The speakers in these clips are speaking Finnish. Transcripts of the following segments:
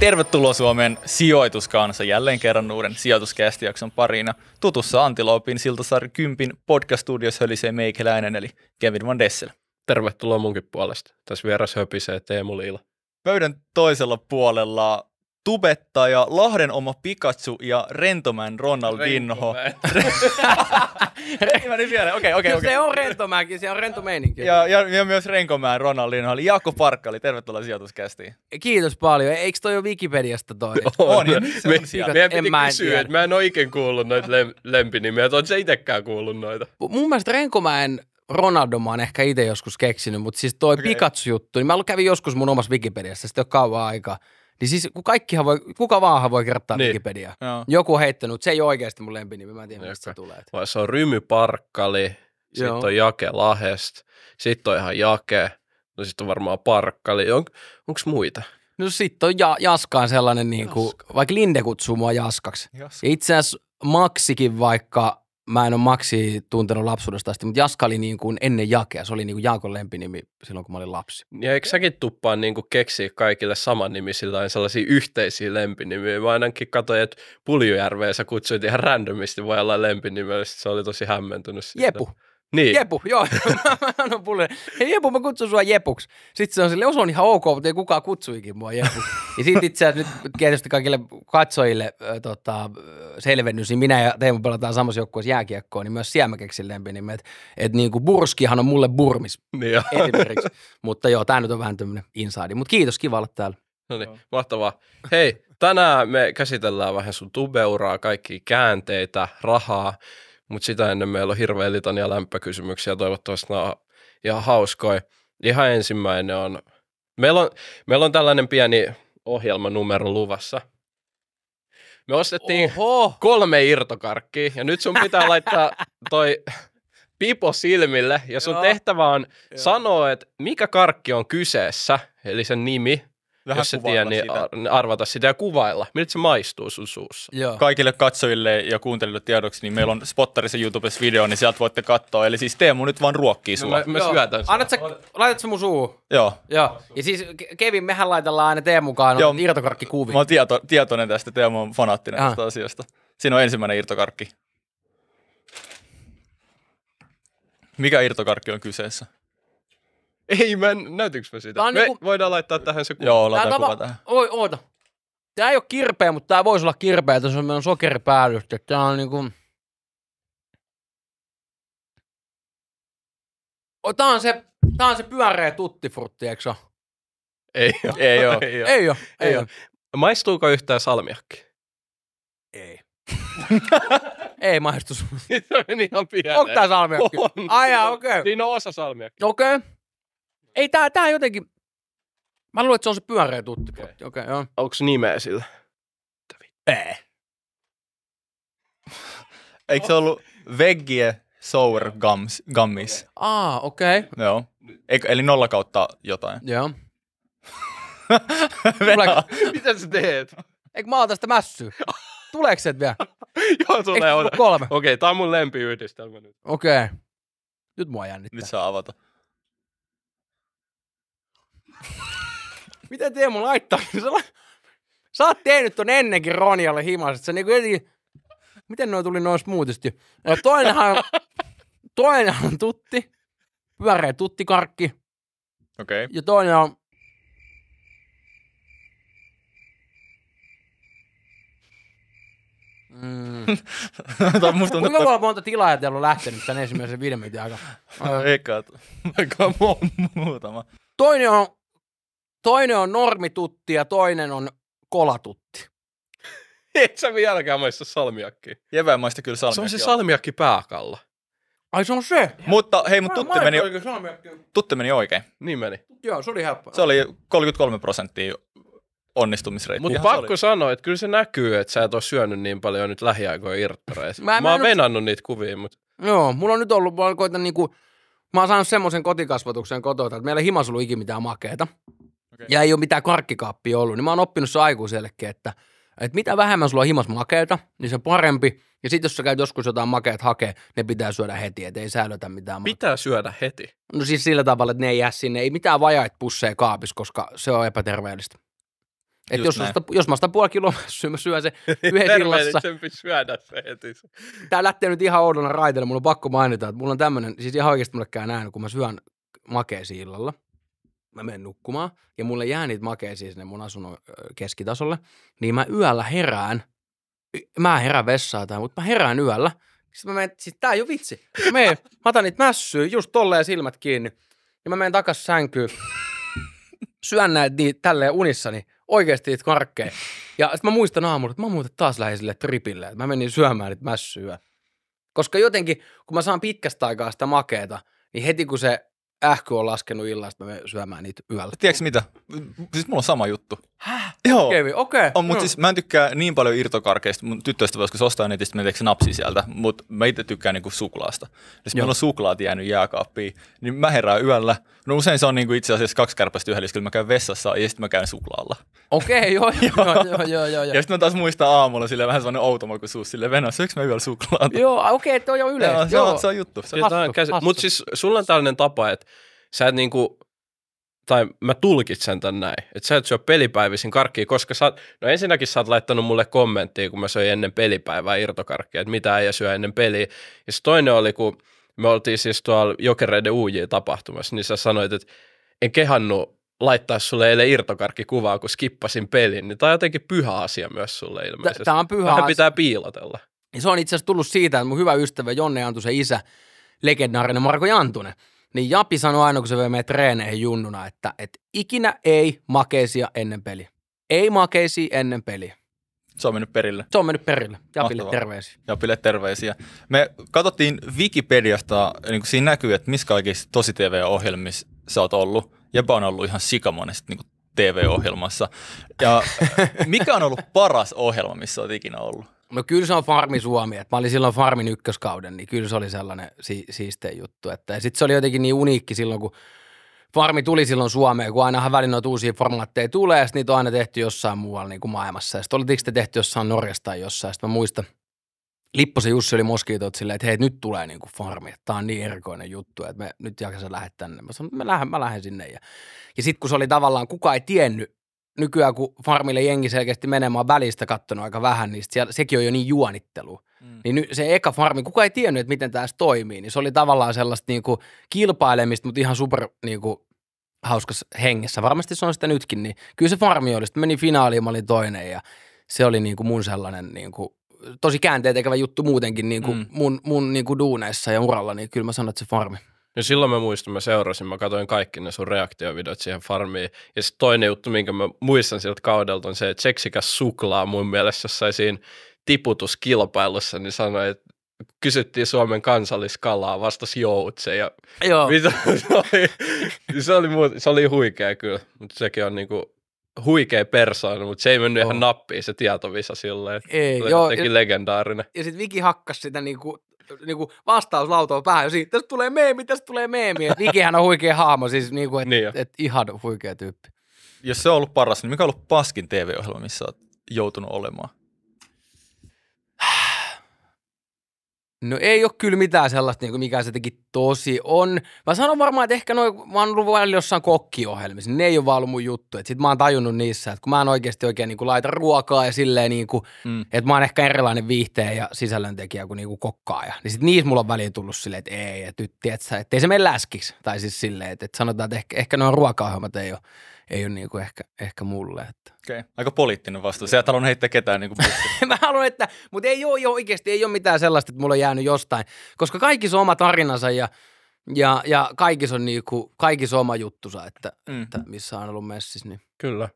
Tervetuloa Suomen sijoituskansa jälleen kerran uuden sijoituskästijakson pariin. Tutussa Antiloopin Siltasaari Kympin podcast-studios hölisee meikäläinen eli Kevin Van Dessel. Tervetuloa munkin puolesta. Tässä vieras höpisee Teemu Liila. Pöydän toisella puolella tubettaja, Lahden oma Pikachu ja Rentoman Ronaldinho. Renkomäen. nyt vielä, okei, okei. Okay, Se on Rentomäki, se on Rentomeininki. Ja, ja, ja myös Renkomäen Ronaldinho, eli Jaakko Parkkali, tervetuloa sijoituskästiin. Kiitos paljon. Eikö toi jo Wikipediasta toi? On, on ja missä on siellä? Meidän piti en kysyä, että mä en oikein kuullut noita lem, lempinimiä, että on se itsekään kuullut noita. Mun mielestä Renkomäen Ronaldo mä oon ehkä itse joskus keksinyt, mutta siis toi okay. Pikachu-juttu, niin mä kävin joskus mun omassa Wikipediassa, sitten on kauan aikaa. Niin siis kun kaikkihan voi, kuka vaan voi kirjoittaa niin. Wikipediaa. Joku on heittänyt, se ei ole oikeasti mun lempinimi, mä en tiedä, mistä se tulee. Vai se on Rymyparkkali, sitten on Jake Lahest, sitten on ihan Jake, no sitten on varmaan Parkkali. On, Onko muita? No sitten on ja, Jaskaan sellainen, niin kuin, Jaska. vaikka Linde kutsuu mua Jaskaksi. Jaska. Itse asiassa Maksikin vaikka mä en ole Maxi tuntenut lapsuudesta asti, mutta Jaska oli niin kuin ennen Jakea. Se oli niin kuin Jaakon lempinimi silloin, kun mä olin lapsi. Ja eikö säkin tuppaa niin kuin keksiä kaikille saman nimisillä sellaisia yhteisiä lempinimiä? Mä ainakin katsoin, että Puljujärveä sä kutsuit ihan randomisti voi olla lempinimellä, se oli tosi hämmentynyt. Siitä. Jepu. Niin. Jepu, joo. mä annan pulle. Hei Jepu, mä kutsun sua Jepuks. Sitten se on silleen, se on ihan ok, mutta ei kukaan kutsuikin mua Jepu. ja sitten itse asiassa nyt tietysti kaikille katsojille äh, tota, selvennys, niin minä ja Teemu pelataan samassa joukkueessa jääkiekkoa, niin myös siellä mä keksin lempinimet. Että niin kuin Burskihan on mulle Burmis niin esimerkiksi. mutta joo, tämä nyt on vähän tämmöinen inside. Mutta kiitos, kiva olla täällä. No niin, mahtavaa. Hei, tänään me käsitellään vähän sun tubeuraa, kaikki käänteitä, rahaa mutta sitä ennen meillä on hirveä litania lämpökysymyksiä, toivottavasti nämä on ihan hauskoja. Ihan ensimmäinen on, meillä on, meillä on tällainen pieni ohjelmanumero luvassa. Me ostettiin Oho. kolme irtokarkkia ja nyt sun pitää laittaa toi pipo silmille ja sun Joo. tehtävä on Joo. sanoa, että mikä karkki on kyseessä, eli sen nimi, Vähän jos se tiedä, niin sitä. Niin arvata sitä ja kuvailla. Miltä se maistuu sun suussa? Joo. Kaikille katsojille ja kuuntelijoille tiedoksi, niin meillä on Spotterissa YouTubessa video, niin sieltä voitte katsoa. Eli siis Teemu nyt vaan ruokkii no sua. No, mä, mä syötän Annat sä, laitat sä mun suuhun? Joo. Joo. Ja siis Kevin, mehän laitellaan aina mukaan. Joo, irtokarkki kuvi. Mä oon tieto, tietoinen tästä, Teemu on fanaattinen Aha. tästä asiasta. Siinä on ensimmäinen irtokarkki. Mikä irtokarkki on kyseessä? Ei, mä en, näytinkö mä sitä? Me niinku... voidaan laittaa tähän se kuva. Joo, laita kuva tähän. Oi, oota. Tää ei ole kirpeä, mutta tää voisi olla kirpeä. Tässä on meidän sokeripäällystä. Tää on niinku... Oh, tää on se, tää on se pyöreä tuttifrutti, eikö se Ei oo. Ei oo. ei oo. Ei oo. Ei oo. Maistuuko yhtään salmiakki? Ei. ei maistu. Se on ihan pieni. Onko tää salmiakki? On. Ai okei. Okay. Siinä on osa salmiakki. Okei. Okay. Ei, tää, tää jotenkin... Mä luulen, että se on se pyöreä tutti. Okei, okay. okay, joo. Onko nimeä sillä? Ei. Eikö se ollut veggie sour gums, gummies? Ah, okei. Okay. Joo. Eik, eli nolla kautta jotain. Joo. Tuleeko... Mitä sä teet? Eikö mä tästä mässyä? Tuleeko se vielä? Joo, tulee. Eikö kolme? Okei, okay, tää on mun lempiyhdistelmä nyt. Okei. Okay. Nyt mua jännittää. Nyt saa avata. Mitä Teemu laittaa? Sä, oot tehnyt ton ennenkin Ronjalle himaset. Sä niinku jotenkin... Miten noin tuli noin smoothisti? No toinenhan, toinenhan on tutti. Pyöreä tuttikarkki. Okei. Okay. Ja toinen on Mm. Tämä musta tuntuu, Kuinka että... monta tilaajaa on lähtenyt tämän ensimmäisen viiden minuutin aikana? Eikä, aika muutama. Toinen on Toinen on normitutti ja toinen on kolatutti. Et sä vieläkään maista salmiakki. Jevään maista kyllä salmiakki. Se on se salmiakki pääkalla. Ai se on se? Mutta hei, mutta tutti, meni, tutti meni oikein. Niin meni. Joo, se oli helppo. Se oli 33 prosenttia onnistumisreitti. Mutta pakko oli. sanoa, että kyllä se näkyy, että sä et ole syönyt niin paljon nyt lähiaikoja irttareissa. mä, mä, oon nyt... venannut niitä kuvia, mutta... Joo, mulla on nyt ollut, mä koitan niinku, mä oon saanut semmoisen kotikasvatuksen kotota, että meillä ei himas ollut ikinä mitään makeeta. Okay. Ja ei ole mitään karkkikaappia ollut. Niin mä oon oppinut sen aikuisellekin, että, että mitä vähemmän sulla on himas makeita, niin se parempi. Ja sitten jos sä käyt joskus jotain makeet hakee, ne pitää syödä heti, ettei säilytä mitään. Pitää syödä heti? No siis sillä tavalla, että ne ei jää sinne. Ei mitään vajait pusseja kaapis, koska se on epäterveellistä. Et jos, sitä, jos mä sitä puoli kiloa syön, mä syön se yhdessä illassa. syödä se heti. Tää lähtee nyt ihan oudona raiteella, mulla on pakko mainita, että mulla on tämmönen, siis ihan oikeasti mulle käy näin, kun mä syön makeesi illalla, mä menen nukkumaan ja mulle jää niitä makeisia siis sinne mun asunnon keskitasolle, niin mä yöllä herään, mä herään vessaan tai, mutta mä herään yöllä. Sitten mä menen, sit tää ei oo vitsi. Mä, menen, mä otan niitä mässyä just tolleen silmät kiinni ja mä menen takas sänkyyn. Syön näitä niitä tälleen unissani, niin oikeasti niitä karkkeja. Ja sit mä muistan aamulla, että mä muuten taas lähdin sille tripille, että mä menin syömään niitä mässyä. Koska jotenkin, kun mä saan pitkästä aikaa sitä makeeta, niin heti kun se ähky on laskenut illasta, me syömään niitä yöllä. Tiedätkö mitä? Siis mulla on sama juttu. Häh? Joo. Okei, okay, niin, okei. Okay. On, mutta no. Hmm. siis mä en tykkää niin paljon irtokarkeista. Mun tyttöistä voi joskus ostaa netistä, mä teekö napsi sieltä, mutta mä itse tykkään niinku suklaasta. Jos Joo. meillä on suklaat jäänyt jääkaappiin, niin mä herään yöllä. No usein se on niinku itse asiassa kaksi kärpästä yhdessä, kun mä käyn vessassa ja sitten mä käyn suklaalla. Okei, okay, joo, joo, joo, joo, joo, Ja sitten mä taas muistan aamulla sille vähän sellainen outomakuisuus sille venässä. syöks mä yöllä suklaata? Joo, okei, okay, toi on yleensä. Joo, se, On, se on juttu. Siis siis mutta siis sulla on tällainen tapa, että sä et niinku, tai mä tulkitsen tän näin, että sä et syö pelipäivisin karkkia, koska sä, no ensinnäkin sä oot laittanut mulle kommenttia, kun mä söin ennen pelipäivää irtokarkkia, että mitä ei syö ennen peliä. Ja se toinen oli, kun me oltiin siis tuolla Jokereiden UJ-tapahtumassa, niin sä sanoit, että en kehannu laittaa sulle eilen irtokarkkikuvaa, kun skippasin pelin, niin tämä on jotenkin pyhä asia myös sulle ilmeisesti. Tämä on pyhä Vähän asia. pitää piilotella. Ja se on itse asiassa tullut siitä, että mun hyvä ystävä Jonne se isä, legendaarinen Marko Jantunen – niin Japi sanoi aina, kun se vei meidän treeneihin junnuna, että, että ikinä ei makeisia ennen peliä. Ei makeisia ennen peliä. Se on mennyt perille. Se on mennyt perille. Japille Mahtavaa. terveisiä. Japille terveisiä. Me katsottiin Wikipediasta, niin kuin siinä näkyy, että missä kaikissa tosi TV-ohjelmissa sä oot ollut. Jepa on ollut ihan sikamonesti niin TV-ohjelmassa. Ja mikä on ollut paras ohjelma, missä olet ikinä ollut? No kyllä se on Farmi Suomi, mä olin silloin Farmin ykköskauden, niin kyllä se oli sellainen si- siiste juttu. Että, ja sitten se oli jotenkin niin uniikki silloin, kun Farmi tuli silloin Suomeen, kun ainahan välillä noita uusia formaatteja tulee, ja niitä on aina tehty jossain muualla niin kuin maailmassa. Ja sitten oli te tehty jossain Norjassa tai jossain, sitten mä muistan, Lipposen Jussi oli moskiitot silleen, että hei, nyt tulee niin kuin farmi, että tämä on niin erikoinen juttu, että me nyt jaksa lähdet tänne. Mä sanoin, mä lähden, mä lähden sinne. Ja, ja sitten kun se oli tavallaan, kuka ei tiennyt, nykyään kun farmille jengi selkeästi menemään välistä kattonut aika vähän, niin siellä, sekin on jo niin juonittelu. Mm. Niin se eka farmi, kuka ei tiennyt, että miten tämä toimii, niin se oli tavallaan sellaista niin kuin kilpailemista, mutta ihan super niin kuin hauskassa hengessä. Varmasti se on sitä nytkin, niin kyllä se farmi oli. Sitten meni finaaliin, mä olin toinen ja se oli niin kuin mun sellainen niin kuin, tosi käänteen tekevä juttu muutenkin niin kuin mm. mun, mun niin kuin duuneissa ja uralla, niin kyllä mä sanon, että se farmi – No silloin mä muistan, mä seurasin, mä katsoin kaikki ne sun reaktiovideot siihen farmiin. Ja sitten toinen juttu, minkä mä muistan sieltä kaudelta, on se, että seksikäs suklaa mun mielestä jossain siinä tiputuskilpailussa, niin sanoi, että kysyttiin Suomen kansalliskalaa, vastasi joutse. Ja Joo. Mitä, se, oli, se, oli, se oli huikea kyllä, mutta sekin on niinku huikea persoona, mutta se ei mennyt oh. ihan nappiin se tietovisa silleen. Ei, se joo, jotenkin ja, legendaarinen. Ja sitten Viki hakkas sitä niinku niinku vastauslauta on päähän siitä, tästä tulee meemi, tästä tulee meemi. Et Vikihän on huikea haamo siis kuin, niinku, et, niin et, ihan huikea tyyppi. Jos se on ollut paras, niin mikä on ollut paskin TV-ohjelma, missä olet joutunut olemaan? No ei ole kyllä mitään sellaista, niin mikä se teki tosi on. Mä sanon varmaan, että ehkä noin, mä oon ollut välillä jossain kokkiohjelmissa, ne ei ole vaan ollut mun juttu. Et sit mä oon tajunnut niissä, että kun mä en oikeasti oikein niin kuin laita ruokaa ja silleen, niin kuin, mm. että mä oon ehkä erilainen viihteen ja sisällöntekijä kuin, niin kuin kokkaaja. Niin sit niissä mulla on väliin tullut silleen, että ei, että nyt tiedät että ei se mene läskiksi. Tai siis silleen, että, että sanotaan, että ehkä, ehkä noin ruokaohjelmat ei ole ei ole niinku ehkä, ehkä mulle. Että. Okay. Aika poliittinen vastuu. Sä et halunnut heittää ketään. Niinku Mä haluan, että, mutta ei ole, ole oikeasti, ei ole mitään sellaista, että mulla on jäänyt jostain. Koska kaikki on oma tarinansa ja, ja, ja kaikki on, niinku, kaikissa on oma juttusa, että, mm. että missä on ollut messissä. Niin. Kyllä.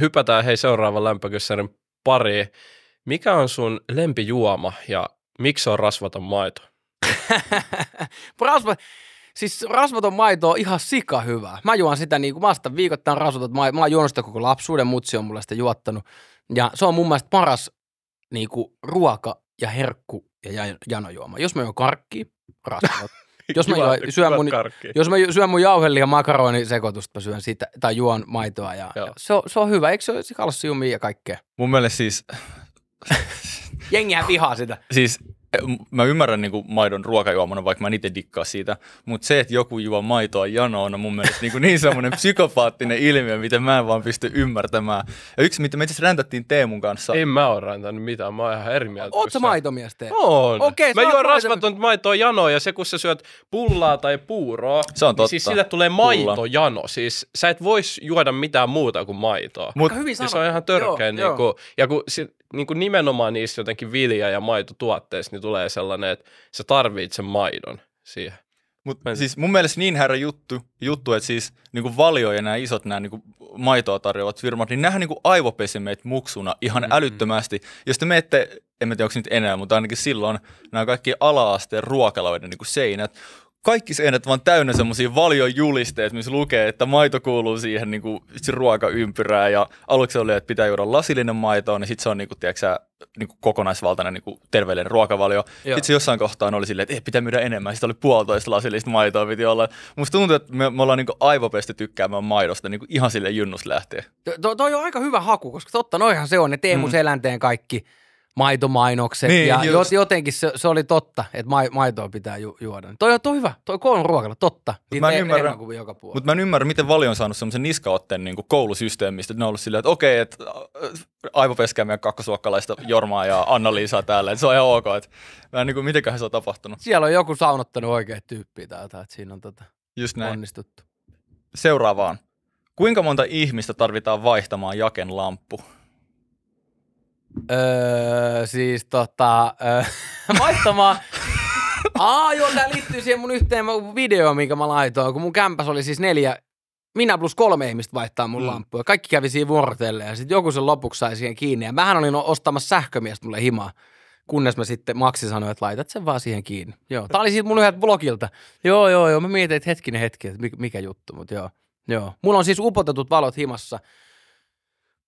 Hypätään hei seuraavan lämpökyssärin pari. Mikä on sun lempijuoma ja miksi on rasvaton maito? Rasva, Siis rasvaton maito on ihan sika hyvä. Mä juon sitä niin kuin, mä astan viikoittain rasvaton, mä, mä oon juonut sitä koko lapsuuden, mutsi on mulle sitä juottanut. Ja se on mun mielestä paras niin kuin, ruoka ja herkku ja janojuoma. Jos mä juon karkki, rasvat. Jos mä, juon, syön mun, jos mä syön mun makaroni sekoitusta, mä syön sitä, tai juon maitoa. Ja, ja se, on, se on hyvä, eikö se ole kalsiumia ja kaikkea? Mun mielestä siis... jengiä vihaa sitä. Siis Eh, mä ymmärrän niin kuin maidon ruokajuomana, vaikka mä itse dikkaa siitä, mutta se, että joku juo maitoa janoon on mun mielestä niinku niin, kuin niin semmoinen psykopaattinen ilmiö, mitä mä en vaan pysty ymmärtämään. Ja yksi, mitä me itse räntättiin Teemun kanssa. En mä oon räntänyt mitään, mä oon ihan eri mieltä. Oot sä maitomies Teemu? Oon. Okei, okay, mä juon rasvatonta maitoa janoon ja se, kun sä syöt pullaa tai puuroa, se on totta. niin siis sillä tulee maitojano. Siis sä et vois juoda mitään muuta kuin maitoa. Mut, hyvin siis se on ihan törkeä. Joo, niin kuin, joo. Niinku. ja kun, niin kuin nimenomaan niissä jotenkin vilja- ja maitotuotteissa niin tulee sellainen, että sä tarvitset sen maidon siihen. Mut Men... siis mun mielestä niin herra juttu, juttu että siis niinku Valio ja nämä isot nämä niin kuin maitoa tarjoavat firmat, niin nämähän niinku aivopesi meitä muksuna ihan mm-hmm. älyttömästi. Jos te menette, en tiedä onko nyt enää, mutta ainakin silloin nämä kaikki ala-asteen ruokaloiden niin kuin seinät, kaikki seinät vaan täynnä semmoisia valiojulisteita, missä lukee, että maito kuuluu siihen niin kuin, ruokaympyrään ja aluksi oli, että pitää juoda lasillinen maito, niin sitten se on niin kuin, tiedätkö, niin kuin kokonaisvaltainen niin kuin terveellinen ruokavalio. Sitten se jossain kohtaa oli silleen, että ei, pitää myydä enemmän. Sitten oli puolitoista lasillista maitoa piti olla. Musta tuntuu, että me, me ollaan niin aivopesti tykkäämään maidosta niin kuin ihan sille junnus lähtee. To, toi on aika hyvä haku, koska totta, noihan se on ne mm. kaikki. mm. kaikki – maitomainokset niin, ja just. jotenkin se, se oli totta, että ma, maitoa pitää ju, juoda. Toi on toi hyvä, toi on ruokalla, totta. Mutta niin mä, en ymmärrä, mut mä en ymmärrä, miten Vali on saanut semmoisen niskaotteen niin koulusysteemistä, että ne on ollut silleen, että okei, että äh, aivopeskää meidän kakkosuokkalaista Jormaa ja Anna-Liisaa täällä, että se on ihan ok, että mä en niin kuin, mitenköhän se on tapahtunut. Siellä on joku saunottanut oikea tyyppiä tai että siinä on tota just näin. onnistuttu. Seuraavaan. Kuinka monta ihmistä tarvitaan vaihtamaan jaken lamppu? Öö, siis tota, öö, vaihtamaan. Aa, joo, tää liittyy siihen mun yhteen videoon, minkä mä laitoin, kun mun kämpäs oli siis neljä, minä plus kolme ihmistä vaihtaa mun mm. lamppuja. Kaikki kävi siinä vuorotelle ja sitten joku sen lopuksi sai siihen kiinni. Ja mähän olin ostamassa sähkömiestä mulle himaa kunnes mä sitten Maksi sanoi, että laitat sen vaan siihen kiinni. Joo. Tää oli siitä mun yhdeltä blogilta. Joo, joo, joo. Mä mietin, että hetkinen hetki, että mikä juttu, mutta joo. Joo. Mulla on siis upotetut valot himassa.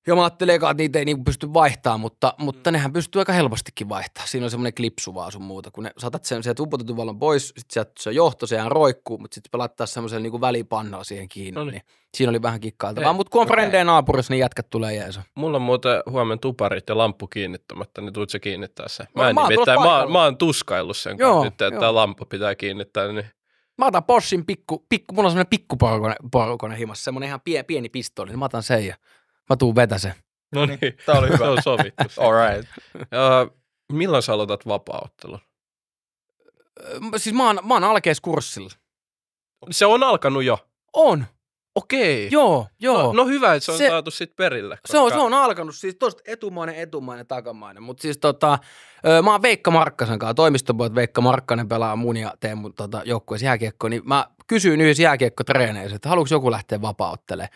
Ja mä ajattelin että niitä ei niinku pysty vaihtaa, mutta, mutta mm. nehän pystyy aika helpostikin vaihtaa. Siinä on semmoinen klipsu vaan sun muuta, kun ne saatat sen sieltä upotetun valon pois, sitten sieltä se johto, jään roikkuu, mutta sitten pelattaa semmoisella niinku välipannalla siihen kiinni. No Niin siinä oli vähän kikkailtavaa, mutta kun on frendeen naapurissa, niin jätkät tulee jeesa. Mulla on muuten huomenna tuparit ja lamppu kiinnittämättä, niin tuut se kiinnittää se. Mä, en mä, niin mä, mä oon tuskaillut sen, kun joo, nyt, että tämä lamppu pitää kiinnittää, niin Mä otan Porschin pikku, pikku mulla on semmoinen pikkuporukone himassa, semmoinen ihan pie, pieni pistooli, niin mä otan sen ja Mä tuun vetä se. No niin, niin. tää oli hyvä. Se on sovittu. All right. Uh, milloin sä aloitat vapaaottelun? Siis mä oon, mä oon alkeiskurssilla. Se on alkanut jo. On. Okei. Joo, joo. No, no hyvä, että se on se, saatu sitten perille. Koska... Se, on, se on alkanut, siis tosta etumainen, etumainen, takamainen. Mutta siis tota, öö, mä oon Veikka Markkasen kanssa, toimistopojat Veikka Markkanen pelaa mun ja Teemu tota, joukkueessa jääkiekko, niin mä kysyin yhdessä jääkiekkotreeneissä, että haluatko joku lähteä vapauttelemaan.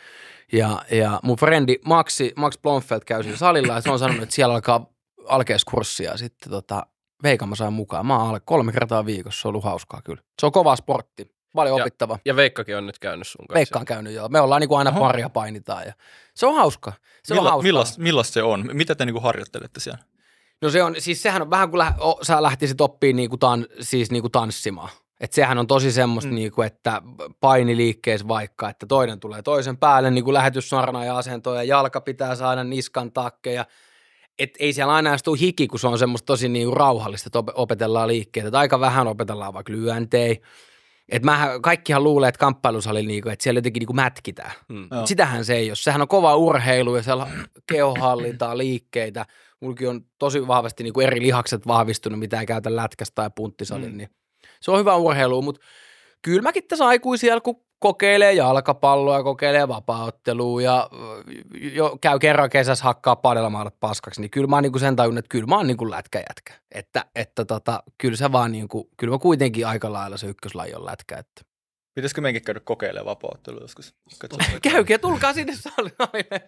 Ja, ja mun frendi Maxi, Max Blomfeldt käy siinä salilla ja se on sanonut, että siellä alkaa alkeiskurssia sitten tota, Veikan mä sain mukaan. Mä oon alle kolme kertaa viikossa, se on ollut hauskaa kyllä. Se on kova sportti. Paljon ja, opittava. Ja Veikkakin on nyt käynyt sun kanssa. Veikka on käynyt, joo. Me ollaan niin kuin aina Aha. paria painitaan. Ja se on hauska. Se Milla, on millas, millas se on? Mitä te niin kuin harjoittelette siellä? No se on, siis sehän on vähän kuin lä- oh, sä lähtisit oppimaan niin kuin tan, siis niin kuin tanssimaan. Et sehän on tosi semmoista, mm. niinku, että painiliikkeessä vaikka, että toinen tulee toisen päälle, niin kuin lähetyssarna ja ja jalka pitää saada niskan takkeja. Et ei siellä aina astu hiki, kun se on semmoista tosi niinku rauhallista, että opetellaan liikkeitä. Et aika vähän opetellaan vaikka lyöntejä et mä, kaikkihan luulee, että kamppailusali, niinku, että siellä jotenkin niinku mätkitään. Mm. Sitähän se ei ole. Sehän on kova urheilu ja siellä kehohallintaa, liikkeitä. Mulkin on tosi vahvasti niinku eri lihakset vahvistunut, mitä ei käytä lätkästä tai punttisalin. Mm. Niin. Se on hyvä urheilu, mutta kyllä mäkin tässä aikuisia, kun kokeilee jalkapalloa, kokeilee vapauttelua ja jo käy kerran kesässä hakkaa padelmaalle paskaksi, niin kyllä mä oon niinku sen tajunnut, että kyllä mä oon niinku lätkäjätkä. Että, että tota, kyllä se vaan niinku, kyllä mä kuitenkin aika lailla se ykköslaji on lätkä. Että. Pitäisikö meinkin käydä kokeilemaan vapauttelua joskus? Käykää, tulkaa sinne salille.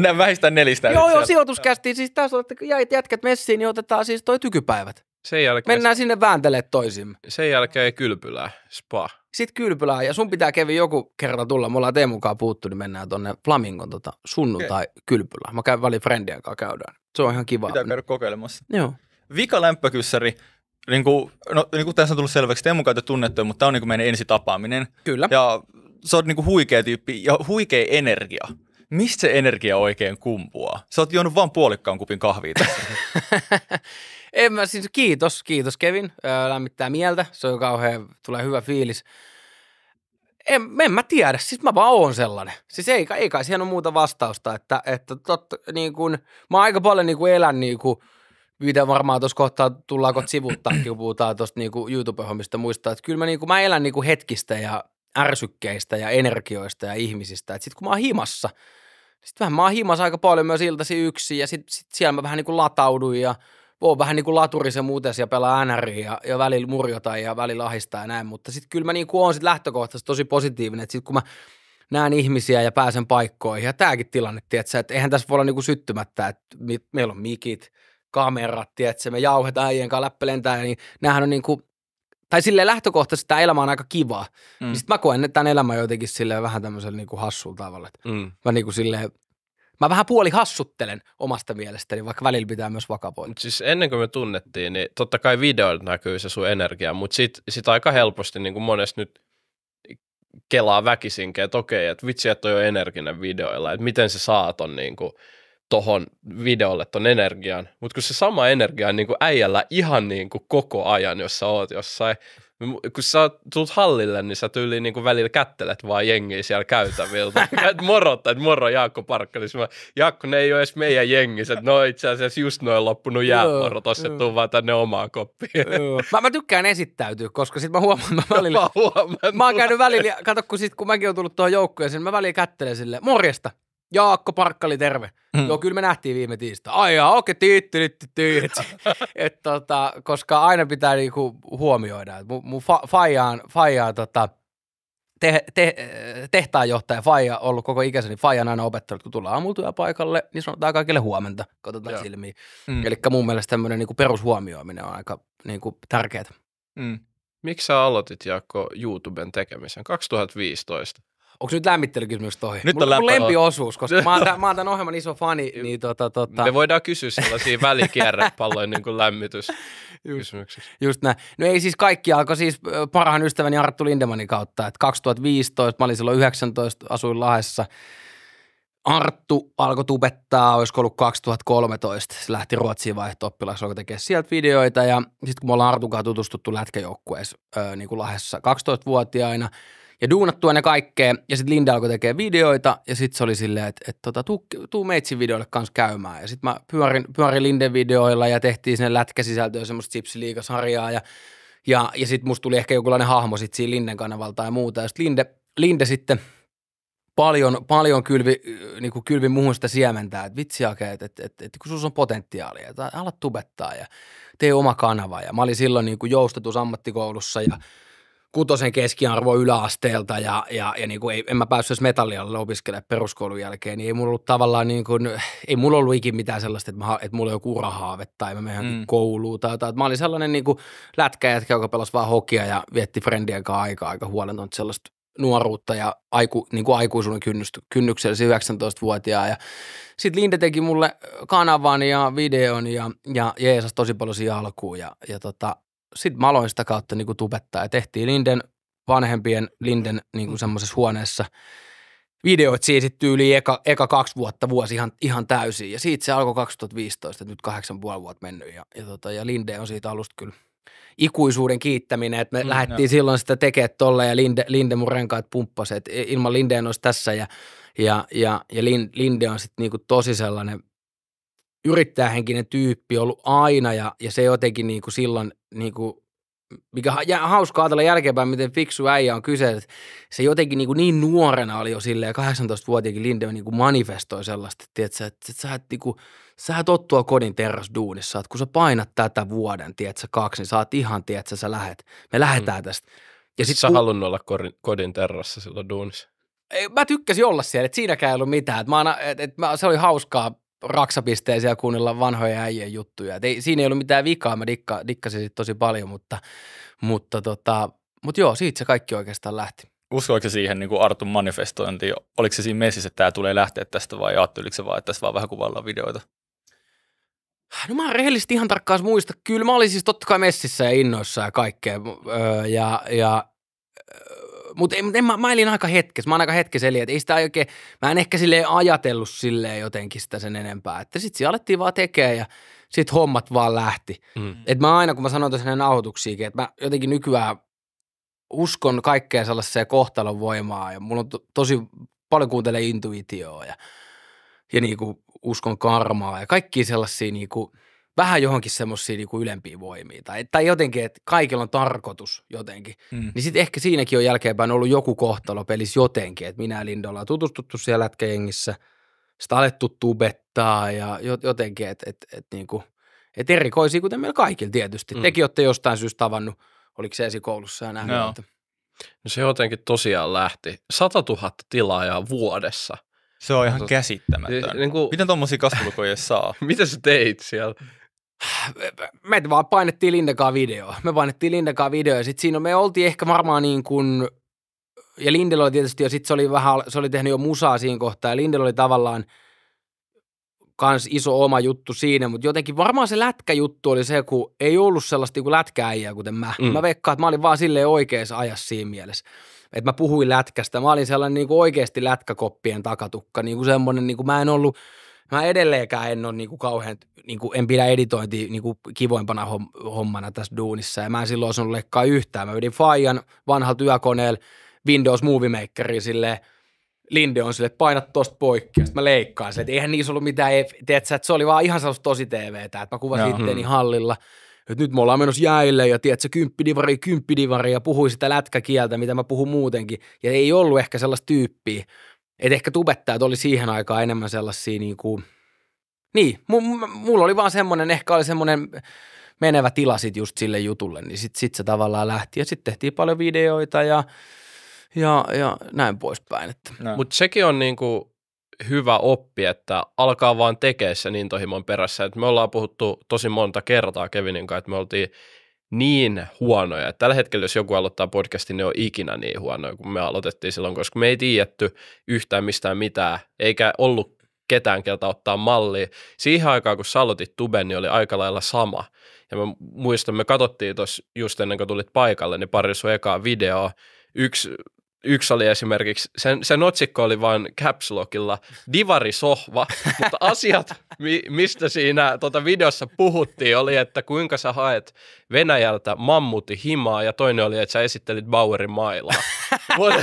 Näin vähistään nelistä. Joo, joo, sijoituskästiin. Siis tässä olette jäit jätkät messiin, niin otetaan siis toi tykypäivät. Sen jälkeen... Mennään sinne vääntelemään toisimme. Sen jälkeen kylpylää, spa. Sit kylpylää ja sun pitää kevi joku kerran tulla. Me ollaan Teemun kanssa puuttu, niin mennään tonne Flamingon tota, sunnuntai okay. kylpylään. Mä käyn väliin frendien kanssa käydään. Se on ihan kiva. Pitää käydä kokeilemassa. Joo. Vika lämpökyssäri. Niin kuin, no, niin kuin tässä on tullut selväksi, Teemun kautta tunnettu, mutta tämä on niin kuin meidän ensi tapaaminen. Kyllä. Ja se on niin kuin huikea tyyppi ja huikea energia mistä se energia oikein kumpuaa? Sä oot juonut vaan puolikkaan kupin kahvia tässä. en mä siis, kiitos, kiitos Kevin. Lämmittää mieltä, se on kauhean, tulee hyvä fiilis. En, en mä tiedä, siis mä vaan oon sellainen. Siis ei, ei kai siihen ole muuta vastausta, että, että totta, niin kun, mä aika paljon niin kun elän niin kun, mitä varmaan tuossa kohtaa tullaan kohta sivuttaa, kun puhutaan tuosta niin YouTube-hommista muistaa, että kyllä mä, niin mä elän niin hetkistä ja ärsykkeistä ja energioista ja ihmisistä. Sitten kun mä oon himassa, sitten vähän mä oon himassa aika paljon myös iltasi yksin ja sitten sit siellä mä vähän niin kuin latauduin ja oon vähän niin kuin laturisen muuten ja pelaa NRI ja, ja välillä murjota ja välillä ahistaa ja näin, mutta sitten kyllä mä niin kuin oon sit lähtökohtaisesti tosi positiivinen, että sitten kun mä näen ihmisiä ja pääsen paikkoihin ja tämäkin tilanne, tiedätkö, että eihän tässä voi olla niin kuin syttymättä, että me, meillä on mikit, kamerat, tiedätkö, me jauhetaan äijien kanssa läppä lentää, niin näähän on niin kuin tai sille lähtökohtaisesti tämä elämä on aika kiva. Mm. Niin sitten mä koen tämän elämän jotenkin sille vähän tämmöisellä niin kuin hassulla tavalla. mm. Mä niin kuin silleen, mä vähän puoli hassuttelen omasta mielestäni, vaikka välillä pitää myös vakavoida. siis ennen kuin me tunnettiin, niin totta kai videoilta näkyy se sun energia, mutta sit, sit aika helposti niin kuin monesti nyt kelaa väkisinkin, että okei, että vitsi, että toi on energinen videoilla, että miten se saa on niin kuin – tohon videolle tuon energian, mutta kun se sama energia on niin kuin äijällä ihan niin kuin koko ajan, jos sä oot jossain, kun sä tulet hallille, niin sä tyyliin niin kuin välillä kättelet vaan jengiä siellä käytäviltä. Et moro, että moro Jaakko Niin Mä, Jaakko, ne ei ole edes meidän jengiset. No itse asiassa just noin loppunut jääporo. Tossa tuu vaan tänne omaan koppiin. mä, mä, tykkään esittäytyä, koska sit mä huomaan, mä välillä... mä, mä oon käynyt välillä, kato kun, sit, kun mäkin oon tullut tuohon joukkueeseen, niin mä välillä kättelen sille morjesta. Jaakko Parkkali, terve. Mm. Joo, kyllä me nähtiin viime tiistaa. Ai jaa, okei, tiitti, tiitti, Et, tota, koska aina pitää niinku huomioida, että mun, mun fa- faijaan, faijaan tota, te, te, tehtaanjohtaja Faija on ollut koko ikäiseni. Niin Faija on aina opettanut, kun tullaan aamulla työpaikalle, niin sanotaan kaikille huomenta, katsotaan Joo. silmiin. Mm. Eli mun mielestä tämmöinen niinku perushuomioiminen on aika niinku, tärkeää. Mm. Miksi sä aloitit, Jaakko, YouTuben tekemisen 2015? Onko nyt lämmittelykysymys toi? Nyt on lämpö. lempiosuus, koska mä oon, tämän, mä oon tämän ohjelman iso fani. Niin tota, tota. Me voidaan kysyä sellaisia välikierrepalloja niin kuin lämmitys. Just, just näin. No ei siis kaikki alkoi siis parhaan ystäväni Arttu Lindemanin kautta. Et 2015, mä olin silloin 19, asuin Lahdessa. Arttu alkoi tubettaa, olisiko ollut 2013, se lähti Ruotsiin vaihto-oppilaaksi, alkoi tekee sieltä videoita ja sitten kun me ollaan Artun kanssa tutustuttu lätkäjoukkueessa niin Lahdessa 12-vuotiaina – ja duunattua ne kaikkea. Ja sitten Linda alkoi tekee videoita ja sitten se oli silleen, että et, tota, tuu, tuu meitsin videoille kanssa käymään. Ja sitten mä pyörin, pyörin Linden videoilla ja tehtiin sinne lätkäsisältöä semmoista chipsiliikasarjaa ja ja, ja sitten musta tuli ehkä jokinlainen hahmo sitten siinä Linden kanavalta ja muuta. Ja sitten Linde, Linde sitten paljon, paljon kylvi, niin kuin kylvi muuhun sitä siementää, että vitsi Ake, että, että, että, että kun sulla on potentiaalia, että alat tubettaa ja tee oma kanava. Ja mä olin silloin niin kuin joustetus ammattikoulussa ja – kutosen keskiarvo yläasteelta ja, ja, ja niin kuin ei, en mä päässyt edes metallialalle opiskelemaan peruskoulun jälkeen, niin ei mulla ollut tavallaan niin kuin, ei mulla ollut ikin mitään sellaista, että, mä, että mulla on joku urahaave tai mä menen mm. kouluun tai jotain. Mä olin sellainen niin kuin lätkäjätkä, joka pelasi vaan hokia ja vietti frendien kanssa aikaa aika huoletonta sellaista nuoruutta ja aiku, niin kuin aikuisuuden kynnystä, kynnyksellä, 19-vuotiaa. Ja sitten Linde teki mulle kanavan ja videon ja, ja Jeesus tosi paljon siihen alkuun. Ja, ja tota, sitten mä aloin sitä kautta niin kuin tubettaa ja tehtiin Linden, vanhempien Linden niin kuin semmoisessa huoneessa videoit siitä yli eka, eka kaksi vuotta vuosi ihan, ihan täysin. Ja siitä se alkoi 2015, että nyt kahdeksan puoli vuotta mennyt. Ja, ja, tota, ja Linde on siitä alusta kyllä ikuisuuden kiittäminen, että me mm, lähdettiin no. silloin sitä tekemään tolleen ja Linde, Linde mun renkaat pumppasi, että e, ilman Linde en olisi tässä ja, ja, ja, ja Linde on sitten niinku tosi sellainen yrittäjähenkinen tyyppi ollut aina ja, ja se jotenkin niinku silloin niinku, mikä ja hauska ajatella jälkeenpäin, miten fiksu äijä on kyse. Se jotenkin niinku niin nuorena oli jo silleen, 18-vuotiaakin Lindem niin manifestoi sellaista, että, että, että sä et, niinku, sä et ottua kodin terrasduunissa, että kun sä painat tätä vuoden, tiedätkö, kaksi, niin oot ihan, tiedätkö, sä lähet, me lähetään mm. tästä. Ja siis sit, sä kun... halunnut olla kodin, kodin terrassa silloin duunissa? Ei, mä tykkäsin olla siellä, että siinäkään ei ollut mitään. Et mä, et, et mä, se oli hauskaa raksapisteisiä kuunnella vanhoja äijien juttuja. Et ei, siinä ei ollut mitään vikaa, mä dikka, dikkasin sit tosi paljon, mutta, mutta tota, mut joo, siitä se kaikki oikeastaan lähti. Uskoiko siihen niin kuin Artun manifestointiin? Oliko se siinä messissä, että tämä tulee lähteä tästä vai ajatteliko se vaan, että tässä vaan vähän kuvaillaan videoita? No mä rehellisesti ihan tarkkaan muista. Kyllä mä olin siis totta kai messissä ja innoissa ja kaikkea. Öö, ja, ja öö, mutta en, en, mä, mä elin aika hetkessä, mä oon aika hetkessä eli, että ei sitä oikein, mä en ehkä silleen ajatellut silleen jotenkin sitä sen enempää, että sit siellä alettiin vaan tekemään ja sit hommat vaan lähti. Mm. Et mä aina, kun mä sanon tässä nauhoituksiinkin, että mä jotenkin nykyään uskon kaikkeen sellaiseen kohtalon voimaa ja mulla on to, tosi paljon kuuntelee intuitioa ja, ja niinku uskon karmaa ja kaikki sellaisia niinku – vähän johonkin semmoisiin niin ylempiin voimiin tai, tai jotenkin, että kaikilla on tarkoitus jotenkin, mm. niin sitten ehkä siinäkin on jälkeenpäin ollut joku kohtalo pelissä jotenkin, että minä ja Linda ollaan tutustuttu siellä lätkäjengissä, sitä alettu tubettaa ja jotenkin, että et, et, niin kuin, et erikoisia kuten meillä kaikilla tietysti. Mm. Tekin olette jostain syystä tavannut, oliko se esikoulussa ja nähnyt. No. Että... no se jotenkin tosiaan lähti. 100 000 tilaajaa vuodessa. Se on ihan tota, käsittämätöntä. Niin kuin... Miten tuommoisia kasvulukuja saa? Mitä sä teit siellä? me vaan painettiin Lindekaa video. Me painettiin Lindekaa video ja sitten siinä me oltiin ehkä varmaan niin kuin, ja Lindel oli tietysti jo, sitten se oli vähän, se oli tehnyt jo musaa siinä kohtaa ja Lindel oli tavallaan kans iso oma juttu siinä, mutta jotenkin varmaan se lätkäjuttu oli se, kun ei ollut sellaista niin lätkääjiä kuten mä. Mm. Mä veikkaan, että mä olin vaan silleen oikeassa ajassa siinä mielessä että mä puhuin lätkästä. Mä olin sellainen niin kuin oikeasti lätkäkoppien takatukka, niin kuin semmoinen, niin kuin mä en ollut – mä edelleenkään en ole kuin niinku kauhean, kuin niinku, en pidä niin kuin kivoimpana hommana tässä duunissa. Ja mä en silloin osannut leikkaa yhtään. Mä vedin Fajan vanhalla työkoneella Windows Movie Makerin sille Linde on sille, että paina tosta poikki. Ja mä leikkaan sille, että eihän niissä ollut mitään, tiedätkö, että se oli vaan ihan sellaista tosi TVtä, että mä kuvasin Joo. hmm. hallilla. Että nyt me ollaan menossa jäille ja tiedätkö, kymppidivari, kymppidivari ja puhui sitä lätkäkieltä, mitä mä puhun muutenkin. Ja ei ollut ehkä sellaista tyyppiä, et ehkä tubettajat oli siihen aikaan enemmän sellaisia niinku, niin kuin, niin, m- m- mulla oli vaan semmoinen, ehkä oli semmoinen menevä tila sit just sille jutulle, niin sitten sit se tavallaan lähti ja sitten tehtiin paljon videoita ja, ja, ja näin poispäin. No. Mutta sekin on niin kuin hyvä oppi, että alkaa vaan tekee niin tohimon perässä. Et me ollaan puhuttu tosi monta kertaa Kevinin kanssa, että me oltiin niin huonoja. Tällä hetkellä, jos joku aloittaa podcastin, ne on ikinä niin huonoja kuin me aloitettiin silloin, koska me ei tiedetty yhtään mistään mitään, eikä ollut ketään, keltä ottaa mallia. Siihen aikaan, kun sä aloitit tuben, niin oli aika lailla sama. Ja mä muistan, me katsottiin tuossa just ennen kuin tulit paikalle, niin pari sun ekaa videoa. Yksi yksi oli esimerkiksi, sen, sen otsikko oli vain caps lockilla, sohva, mutta asiat, mi, mistä siinä tuota videossa puhuttiin, oli, että kuinka sä haet Venäjältä mammuti himaa ja toinen oli, että sä esittelit Bauerin mailaa.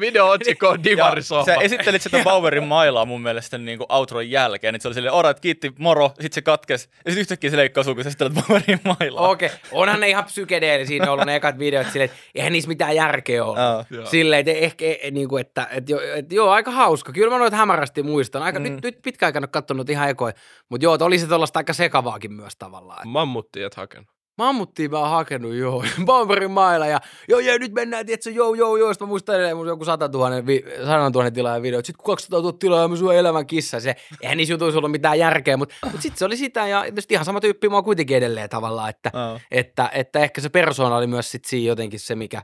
Video-otsikko on sohva. Sä esittelit sitä Bauerin mailaa mun mielestä niin kuin outron jälkeen, että se oli silleen, orat kiitti, moro, sit se katkes, ja sit yhtäkkiä se leikkaa sun, kun sä esittelet Bauerin mailaa. Okei, okay. onhan ne ihan psykedeellisiä, ne ollut ne ekat videot silleen, että eihän niissä mitään järkeä ole. Oh. Sille, silleen, että, ehkä, e, e, niin kuin, että, että, joo, että joo, aika hauska. Kyllä mä noita hämärästi muistan. Aika, mm. nyt, nyt pitkäaikaan ole katsonut ihan ekoja, mutta joo, oli se tuollaista aika sekavaakin myös tavallaan. Että. Mammuttia et hakenut. Mammuttia mä oon hakenut, joo. Bomberin mailla ja joo, joo, nyt mennään, tietsä, joo, joo, joo. Sitten mä muistan edelleen mun joku 100 000, 100 000 tilaajan video. Sitten 200 000 tilaa mä suun elämän kissa. Se, eihän niissä jutuissa ollut mitään järkeä, mutta, mutta sitten se oli sitä. Ja tietysti ihan sama tyyppi mä oon kuitenkin edelleen tavallaan, että, oh. että, että, että ehkä se persoona oli myös sit siinä jotenkin se, mikä,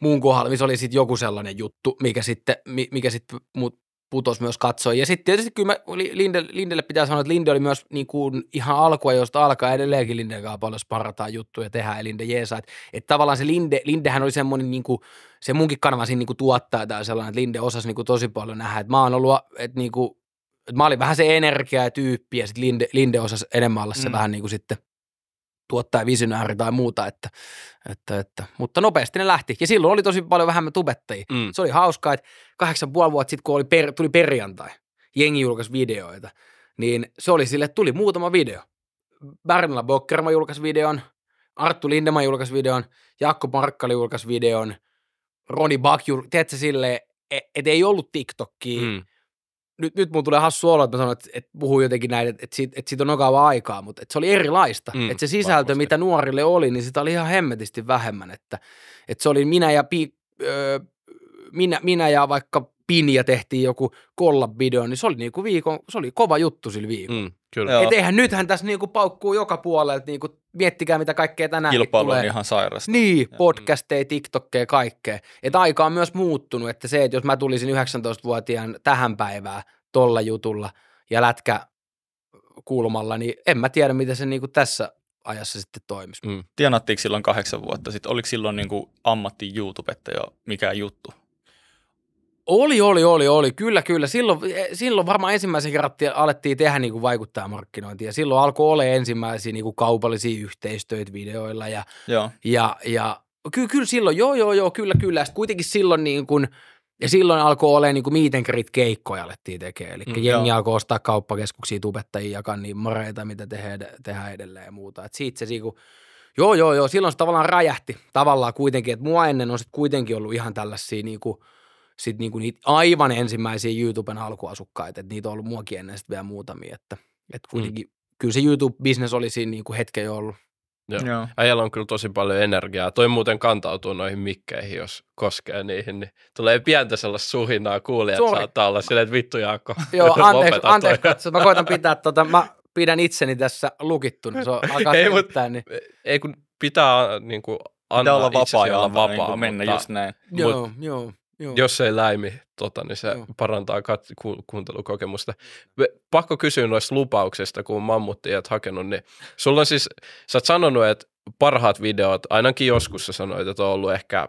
mun kohdalla, missä oli sitten joku sellainen juttu, mikä sitten, mikä sitten mut putos myös katsoi. Ja sitten tietysti kyllä mä, Linde, Lindelle pitää sanoa, että Linde oli myös niin kuin ihan alkua, josta alkaa edelleenkin Linden kanssa paljon sparataan juttuja tehdä ja Linde jeesaa. Että et tavallaan se Linde, Lindehän oli semmoinen niin kuin, se munkin kanava siinä niin kuin tuottaa tai sellainen, että Linde osasi niin kuin tosi paljon nähdä. Että mä oon ollut, että niin kuin, että mä olin vähän se tyyppi, ja sitten Linde, Linde osasi enemmän olla se mm. vähän niin kuin sitten tuottaja visionääri tai muuta, että, että, että, mutta nopeasti ne lähti. Ja silloin oli tosi paljon vähemmän tubettajia. Mm. Se oli hauskaa, että kahdeksan puoli vuotta sitten, kun oli per, tuli perjantai, jengi julkaisi videoita, niin se oli sille, että tuli muutama video. Värnillä Bokkerma julkaisi videon, Arttu Lindemann julkaisi videon, Jakko Markkali julkaisi videon, Roni Bak, jul... tiedätkö silleen, että et ei ollut TikTokia, mm nyt, nyt mun tulee hassu olla, että mä sanon, että, että puhuu jotenkin näin, että, että, siitä, että siitä on aika, aikaa, mutta että se oli erilaista. Mm, että se sisältö, varmasti. mitä nuorille oli, niin sitä oli ihan hemmetisti vähemmän. Että, että se oli minä ja, pi, öö, minä, minä ja vaikka pin ja tehtiin joku kollabideo, video niin se oli, niinku viikon, se oli kova juttu sillä viikolla. Mm, kyllä. Et eihän nythän tässä niinku paukkuu joka puolelta, niinku, miettikää mitä kaikkea tänään Kilpailu tulee. on ihan sairasta. Niin, ja. Mm. podcasteja, tiktokkeja, kaikkea. Et aika on myös muuttunut, että se, että jos mä tulisin 19-vuotiaan tähän päivään tolla jutulla ja lätkä kulmalla, niin en mä tiedä, mitä se niinku tässä ajassa sitten toimisi. Mm. Tienattiinko silloin kahdeksan vuotta sitten? Oliko silloin niin kuin ammatti YouTubetta jo mikään juttu? Oli, oli, oli, oli. Kyllä, kyllä. Silloin, eh, silloin varmaan ensimmäisen kerran alettiin tehdä niin kuin vaikuttaa markkinointia. Ja silloin alkoi olla ensimmäisiä niin kuin kaupallisia yhteistyöt videoilla. Ja, joo. ja, ja ky, kyllä silloin, joo, joo, joo, kyllä, kyllä. Sitten kuitenkin silloin niin kuin, ja silloin alkoi olla niin miitenkrit keikkoja alettiin tekemään. Eli mm, jengi joo. alkoi ostaa kauppakeskuksia tubettajia, jakaa niin mareita, mitä tehdä tehdä edelleen ja muuta. Et siitä se niin kuin, joo, joo, joo, silloin se tavallaan räjähti tavallaan kuitenkin. Että mua ennen on sitten kuitenkin ollut ihan tällaisia niin kuin – sit niinku niitä aivan ensimmäisiä YouTuben alkuasukkaita, että niitä on ollut muakin ennen sit vielä muutamia, että et mm. kuitenkin mm. kyllä se YouTube-bisnes oli siinä niinku hetken jo ollut. Joo. Joo. Äijällä on kyllä tosi paljon energiaa. Toi muuten kantautuu noihin mikkeihin, jos koskee niihin, niin tulee pientä sellaista suhinaa kuulijat Suuri. saattaa olla silleen, että vittu Jaakko, Joo, anteeksi, anteeksi katso, mä koitan pitää tota, mä pidän itseni tässä lukittuna, se on alkaa ei, mut, niin. Ei kun pitää niinku niin kuin, antaa olla vapaa, olla vapaa, niin mennä mutta, just näin. Joo, mut, joo. Joo. Jos se ei läimi, tota, niin se Joo. parantaa kat- ku- kuuntelukokemusta. Pakko kysyä noista lupauksista, kun mammutti et hakenut, niin sulla on siis, sä oot sanonut, että parhaat videot, ainakin joskus sä sanoit, että on ollut ehkä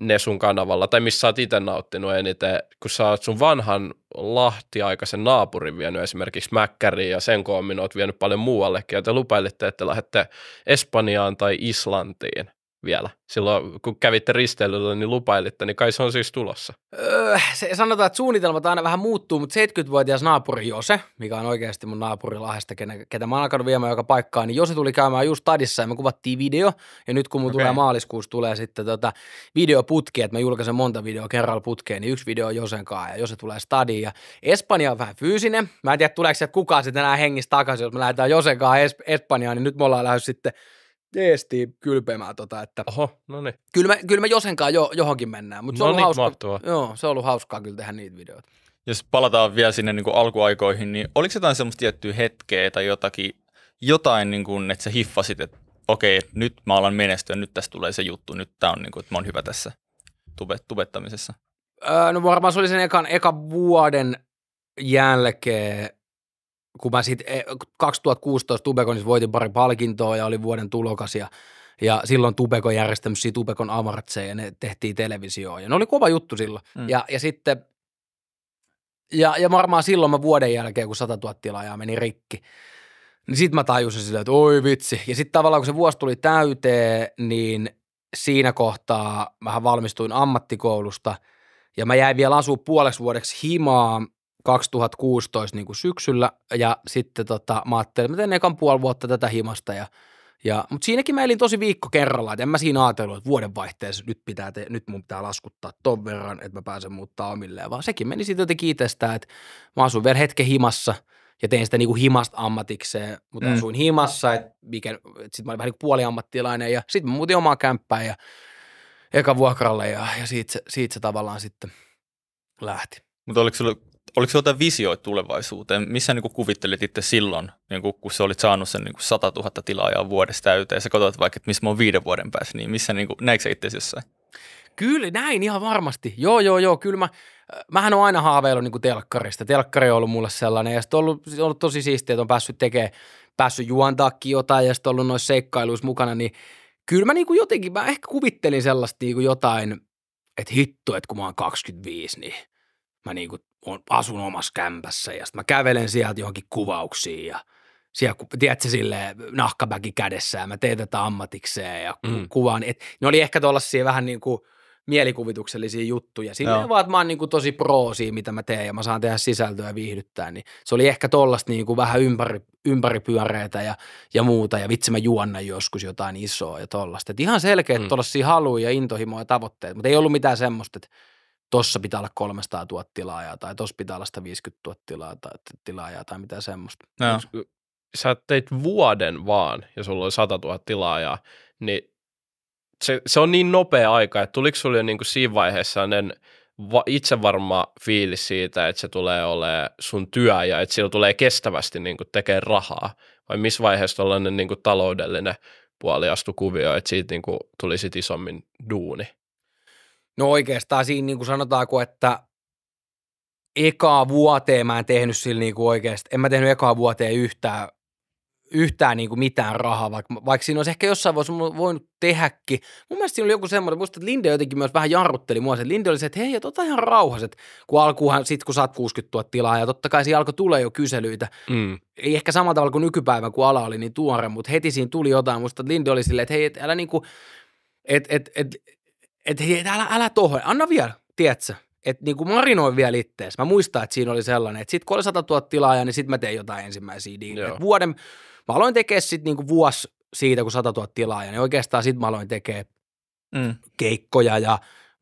ne sun kanavalla, tai missä sä oot itse nauttinut eniten, kun sä oot sun vanhan lahtiaikaisen aikaisen naapurin vienyt esimerkiksi Mäkkäriin ja sen koommin oot vienyt paljon muuallekin, ja te lupailitte, että lähdette Espanjaan tai Islantiin vielä. Silloin kun kävitte risteilyllä, niin lupailitte, niin kai se on siis tulossa. Öö, se, sanotaan, että suunnitelmat aina vähän muuttuu, mutta 70-vuotias naapuri Jose, mikä on oikeasti mun naapuri lahesta, ketä mä oon alkanut viemään joka paikkaan, niin Jose tuli käymään just stadissa ja me kuvattiin video. Ja nyt kun mun okay. tulee maaliskuussa, tulee sitten tota videoputki, että mä julkaisen monta videoa kerralla putkeen, niin yksi video on Josen kanssa ja Jose tulee stadiin. Ja Espanja on vähän fyysinen. Mä en tiedä, tuleeko sieltä kukaan sitten enää hengissä takaisin, jos me lähdetään Josen kanssa es- Espanjaan, niin nyt me ollaan lähdössä sitten – teesti kylpemään tota, että Oho, no niin. Kyllä me, kyllä me josenkaan jo, johonkin mennään, mutta se on no ollut niin, hauska. Joo, se on ollut hauskaa kyllä tehdä niitä videoita. Jos palataan vielä sinne niin kuin alkuaikoihin, niin oliko jotain semmoista tiettyä hetkeä tai jotakin, jotain niin kuin, että sä hiffasit, että okei, okay, nyt mä alan menestyä, nyt tässä tulee se juttu, nyt tää on niin kuin, että mä oon hyvä tässä tube, tubettamisessa? Öö, no varmaan se oli sen ekan, ekan vuoden jälkeen, kun mä sitten 2016 Tubekonissa voitin pari palkintoa ja oli vuoden tulokas ja, ja silloin Tubeko järjestänyt Tubekon avartseja ja ne tehtiin televisioon ja ne oli kova juttu silloin. Mm. Ja, ja sitten, ja, ja varmaan silloin mä vuoden jälkeen, kun 100 000 tilaajaa meni rikki, niin sitten mä tajusin sitä, että oi vitsi. Ja sitten tavallaan kun se vuosi tuli täyteen, niin siinä kohtaa mä valmistuin ammattikoulusta ja mä jäin vielä asuu puoleksi vuodeksi himaan 2016 niin kuin syksyllä ja sitten tota, mä ajattelin, että mä teen ekan puoli vuotta tätä himasta ja ja, mutta siinäkin mä elin tosi viikko kerrallaan, että en mä siinä ajatellut, että vuodenvaihteessa nyt, pitää te, nyt mun pitää laskuttaa ton verran, että mä pääsen muuttaa omilleen, vaan sekin meni sitten jotenkin itsestään, että mä asun vielä hetken himassa ja tein sitä kuin niinku himasta ammatikseen, mutta mm. asuin himassa, että et, et sitten mä olin vähän niin puoliammattilainen ja sitten mä muutin omaa kämppää ja eka vuokralle ja, ja siitä, siitä se tavallaan sitten lähti. Mutta oliko sulla oliko se jotain visioita tulevaisuuteen? Missä niin kuin kuvittelit itse silloin, niin kuin, kun sä olit saanut sen niin kuin 100 000 tilaajaa vuodessa täyteen, ja sä katsoit vaikka, että missä mä oon viiden vuoden päässä, niin missä, niin kuin, näikö sä itse jossain? Kyllä, näin ihan varmasti. Joo, joo, joo, kyllä mä, äh, mähän on aina haaveillut niin kuin telkkarista. Telkkari on ollut mulle sellainen, ja sitten on ollut, ollut tosi siistiä, että on päässyt tekemään, päässyt juontaakin jotain, ja sitten ollut noissa seikkailuissa mukana, niin kyllä mä niin kuin jotenkin, mä ehkä kuvittelin sellaista niin kuin jotain, että hitto, että kun mä oon 25, niin mä niin kuin on, asun omassa kämpässä ja sitten mä kävelen sieltä johonkin kuvauksiin ja siellä, kun, tiedätkö, sille nahkabäki kädessä ja mä teen tätä ammatikseen ja mm. kuvaan. Et, ne oli ehkä tuollaisia vähän niin kuin mielikuvituksellisia juttuja. Silleen vaan, että mä oon niin kuin tosi proosi, mitä mä teen ja mä saan tehdä sisältöä ja viihdyttää. Niin se oli ehkä tollasta niin kuin vähän ympäri, ympäripyöreitä ja, ja muuta ja vitsi mä juonna joskus jotain isoa ja tollasta. Et ihan että mm. haluja intohimoja ja tavoitteet, mutta ei ollut mitään semmoista, että tossa pitää olla 300 000 tilaajaa tai tuossa pitää olla 150 000 tilaajaa tai, tilaajaa, tai mitä semmoista. No. Sä teit vuoden vaan ja sulla oli 100 000 tilaajaa, niin se, se on niin nopea aika, että tuliko sulla jo niin kuin siinä vaiheessa va- itsevarma fiilis siitä, että se tulee olemaan sun työ ja että sillä tulee kestävästi niin kuin tekemään rahaa? Vai missä vaiheessa tällainen niin kuin taloudellinen puoli astui kuvio, että siitä niin kuin tuli sit isommin duuni? No oikeastaan siinä niin kuin sanotaanko, että ekaa vuoteen mä en tehnyt sillä niin kuin oikeasti, en mä tehnyt ekaa vuoteen yhtään, yhtään niin kuin mitään rahaa, vaikka, vaikka siinä olisi ehkä jossain vaiheessa voinut tehdäkin. Mun mielestä siinä oli joku semmoinen, muistat, että Linde jotenkin myös vähän jarrutteli mua, että Linde oli se, että hei, ota ihan rauhaset, kun alkuuhan, sit kun saat 60 000 tilaa, ja totta kai siinä alkoi tulee jo kyselyitä. Mm. Ei ehkä samalla tavalla kuin nykypäivän, kun ala oli niin tuore, mutta heti siinä tuli jotain, muistat, että Linde oli silleen, että hei, et, älä niin kuin, et, et, et, että hei, älä, älä tohon, anna vielä, tiedätkö? Että niinku marinoin vielä ittees. Mä muistan, että siinä oli sellainen, että sitten kun oli 100 000 tilaajaa, niin sitten mä tein jotain ensimmäisiä diilejä. Vuoden, mä aloin tekemään sitten niinku vuosi siitä, kun 100 000 tilaajaa, niin oikeastaan sitten mä aloin tekemään mm. keikkoja ja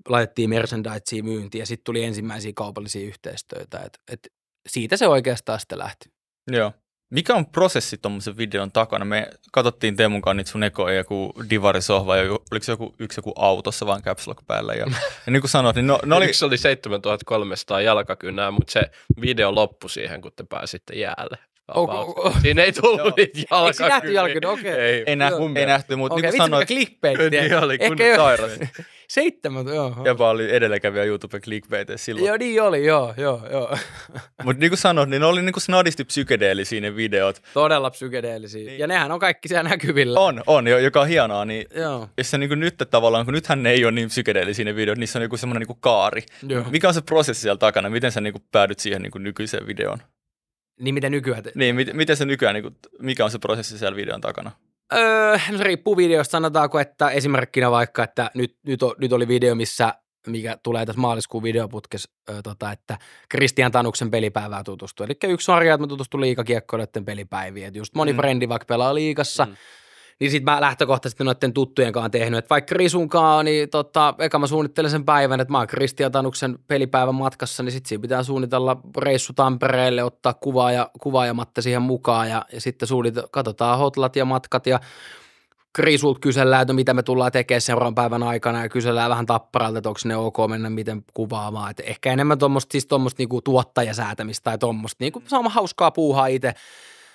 laitettiin merchandisea myyntiin ja sitten tuli ensimmäisiä kaupallisia yhteistyötä. Et, et siitä se oikeastaan sitten lähti. Joo. Mikä on prosessi tuommoisen videon takana? Me katsottiin Teemun kanssa niitä sun ekoja, joku divarisohva, ja oliko se joku, yksi joku autossa vaan caps lock päällä. Ja, ja niin kuin sanoit, niin no, no oli... Yksi oli 7300 jalkakynää, mutta se video loppui siihen, kun te pääsitte jäälle. Okay. Siinä ei tullut Joo. niitä jalkakyniä. Eikö nähty jalkakyniä? Okay. Ei, ei, nä, ei nähty, mutta okay. niin kuin sanoit. clickbait. Niin oli, kun Ehkä sairas. Seitsemän, joo. Ja vaan oli edelläkävijä YouTuben klikpeitä silloin. Joo, niin oli, joo, joo, joo. mutta niin kuin sanoit, niin ne oli niin kuin snadisti psykedeellisiä ne videot. Todella psykedeellisiä. Niin. Ja nehän on kaikki siellä näkyvillä. On, on, jo, joka on hienoa. Niin joo. Ja se niin kuin nyt tavallaan, kun nythän ne ei ole niin psykedeellisiä ne videot, niissä on joku semmoinen niin kuin kaari. Joo. Mikä on se prosessi siellä takana? Miten sä niin kuin päädyt siihen niin kuin nykyiseen videoon? Niin miten nykyään? Te... Niin, mit, miten se nykyään, niin kuin, mikä on se prosessi siellä videon takana? Öö, no se riippuu videosta, sanotaanko, että esimerkkinä vaikka, että nyt, nyt, nyt oli video, missä mikä tulee tässä maaliskuun videoputkessa, öö, tota, että Kristian Tanuksen pelipäivää tutustui. Eli yksi sarja, että mä tutustuin liikakiekkoilijoiden pelipäiviin. Et just moni mm. frendi vaikka pelaa liikassa, mm niin sit mä lähtökohtaisesti noiden kanssa tehnyt, että vaikka Risunkaan, niin tota, eka mä suunnittelen sen päivän, että mä oon Kristian Tanuksen pelipäivän matkassa, niin sitten siinä pitää suunnitella reissu Tampereelle, ottaa kuvaa ja, kuvaa ja Matte siihen mukaan ja, ja sitten suunnit- katsotaan hotlat ja matkat ja Krisulta kysellään, että no mitä me tullaan tekemään seuraavan päivän aikana ja kysellään vähän tapparalta, että onko ne ok mennä miten kuvaamaan. Et ehkä enemmän tuommoista siis tommosta niinku tuottajasäätämistä tai tuommoista niinku, sama hauskaa puuhaa itse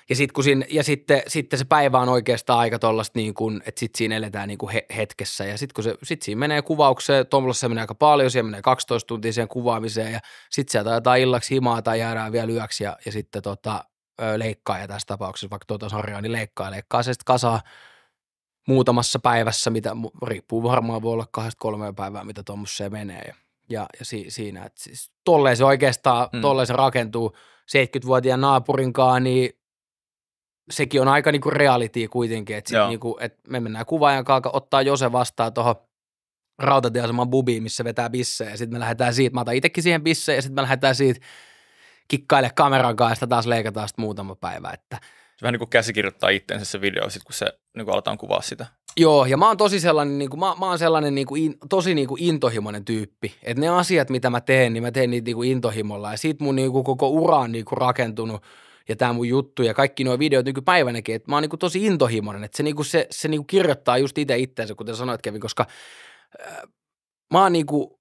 ja, sit, kun siinä, ja sitten, sitten se päivä on oikeastaan aika tuollaista, niin kuin, että sitten siinä eletään niin kuin he, hetkessä. Ja sitten kun se, sit siinä menee kuvaukseen, Tomlassa menee aika paljon, siellä menee 12 tuntia siihen kuvaamiseen ja sitten sieltä ajetaan illaksi himaa tai jäädään vielä yöksi ja, ja sitten tota, ja tässä tapauksessa, vaikka tuota sarjaa, niin leikkaa, leikkaa se sitten kasaa muutamassa päivässä, mitä riippuu varmaan voi olla kahdesta kolmeen päivää, mitä tuommoiseen menee. Ja, ja, ja si, siinä, että siis tolleen se oikeastaan, mm. tolleen se rakentuu 70-vuotiaan naapurinkaan, niin sekin on aika niinku reality kuitenkin, että sit niinku, et me mennään kuvaajan kanssa, ottaa Jose vastaan tuohon rautatieaseman bubiin, missä vetää bissejä, ja sitten me lähdetään siitä, mä otan itsekin siihen bissejä, ja sitten me lähdetään siitä kikkaile kameran kanssa, ja sitä taas leikataan sit muutama päivä, että se vähän niin kuin käsikirjoittaa itseensä se video, sit kun se niin kuin aletaan kuvaa sitä. Joo, ja mä oon tosi sellainen, niin kuin, mä, mä oon sellainen niin kuin in, tosi niin kuin intohimoinen tyyppi. Että ne asiat, mitä mä teen, niin mä teen niitä niin kuin intohimolla. Ja sit mun niin kuin, koko ura on niin kuin rakentunut – ja tämä mun juttu ja kaikki nuo videot nykypäivänäkin, että mä oon niinku tosi intohimoinen, että se, niinku se, se niinku kirjoittaa just itse itteensä, kuten sanoit Kevin, koska äh, mä oon niinku,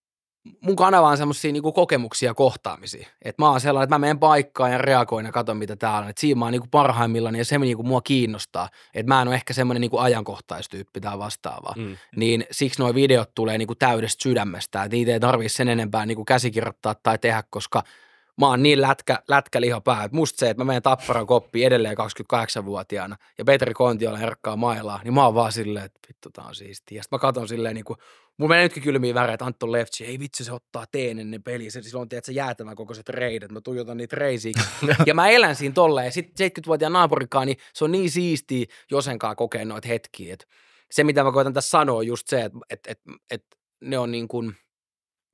mun kanava on semmoisia niinku kokemuksia ja kohtaamisia. että mä oon sellainen, että mä menen paikkaan ja reagoin ja katson, mitä täällä on. että siinä mä oon niinku parhaimmillaan ja se niinku mua kiinnostaa. että mä en ole ehkä semmoinen niinku ajankohtaistyyppi tai vastaava. Mm. Niin siksi nuo videot tulee niinku täydestä sydämestä. että niitä ei tarvii sen enempää niinku käsikirjoittaa tai tehdä, koska – mä oon niin lätkä, pää, että musta se, että mä menen tapparan koppiin edelleen 28-vuotiaana ja Petri Kontiola herkkaa mailaa, niin mä oon vaan silleen, että vittu tää on siistiä. Ja sit mä katon silleen niin kuin, mulla menee nytkin kylmiä väreet, että Antto Lefci, ei vitsi se ottaa teen ennen peliä, se silloin tiedät sä jäätävän kokoiset reidet, mä tuijotan niitä reisiä. ja mä elän siinä tolleen, ja sitten 70-vuotiaan naapurikaan, niin se on niin siistiä josenkaan kokea noita hetkiä, että se mitä mä koitan tässä sanoa on just se, että, että, että, että ne on niin kuin –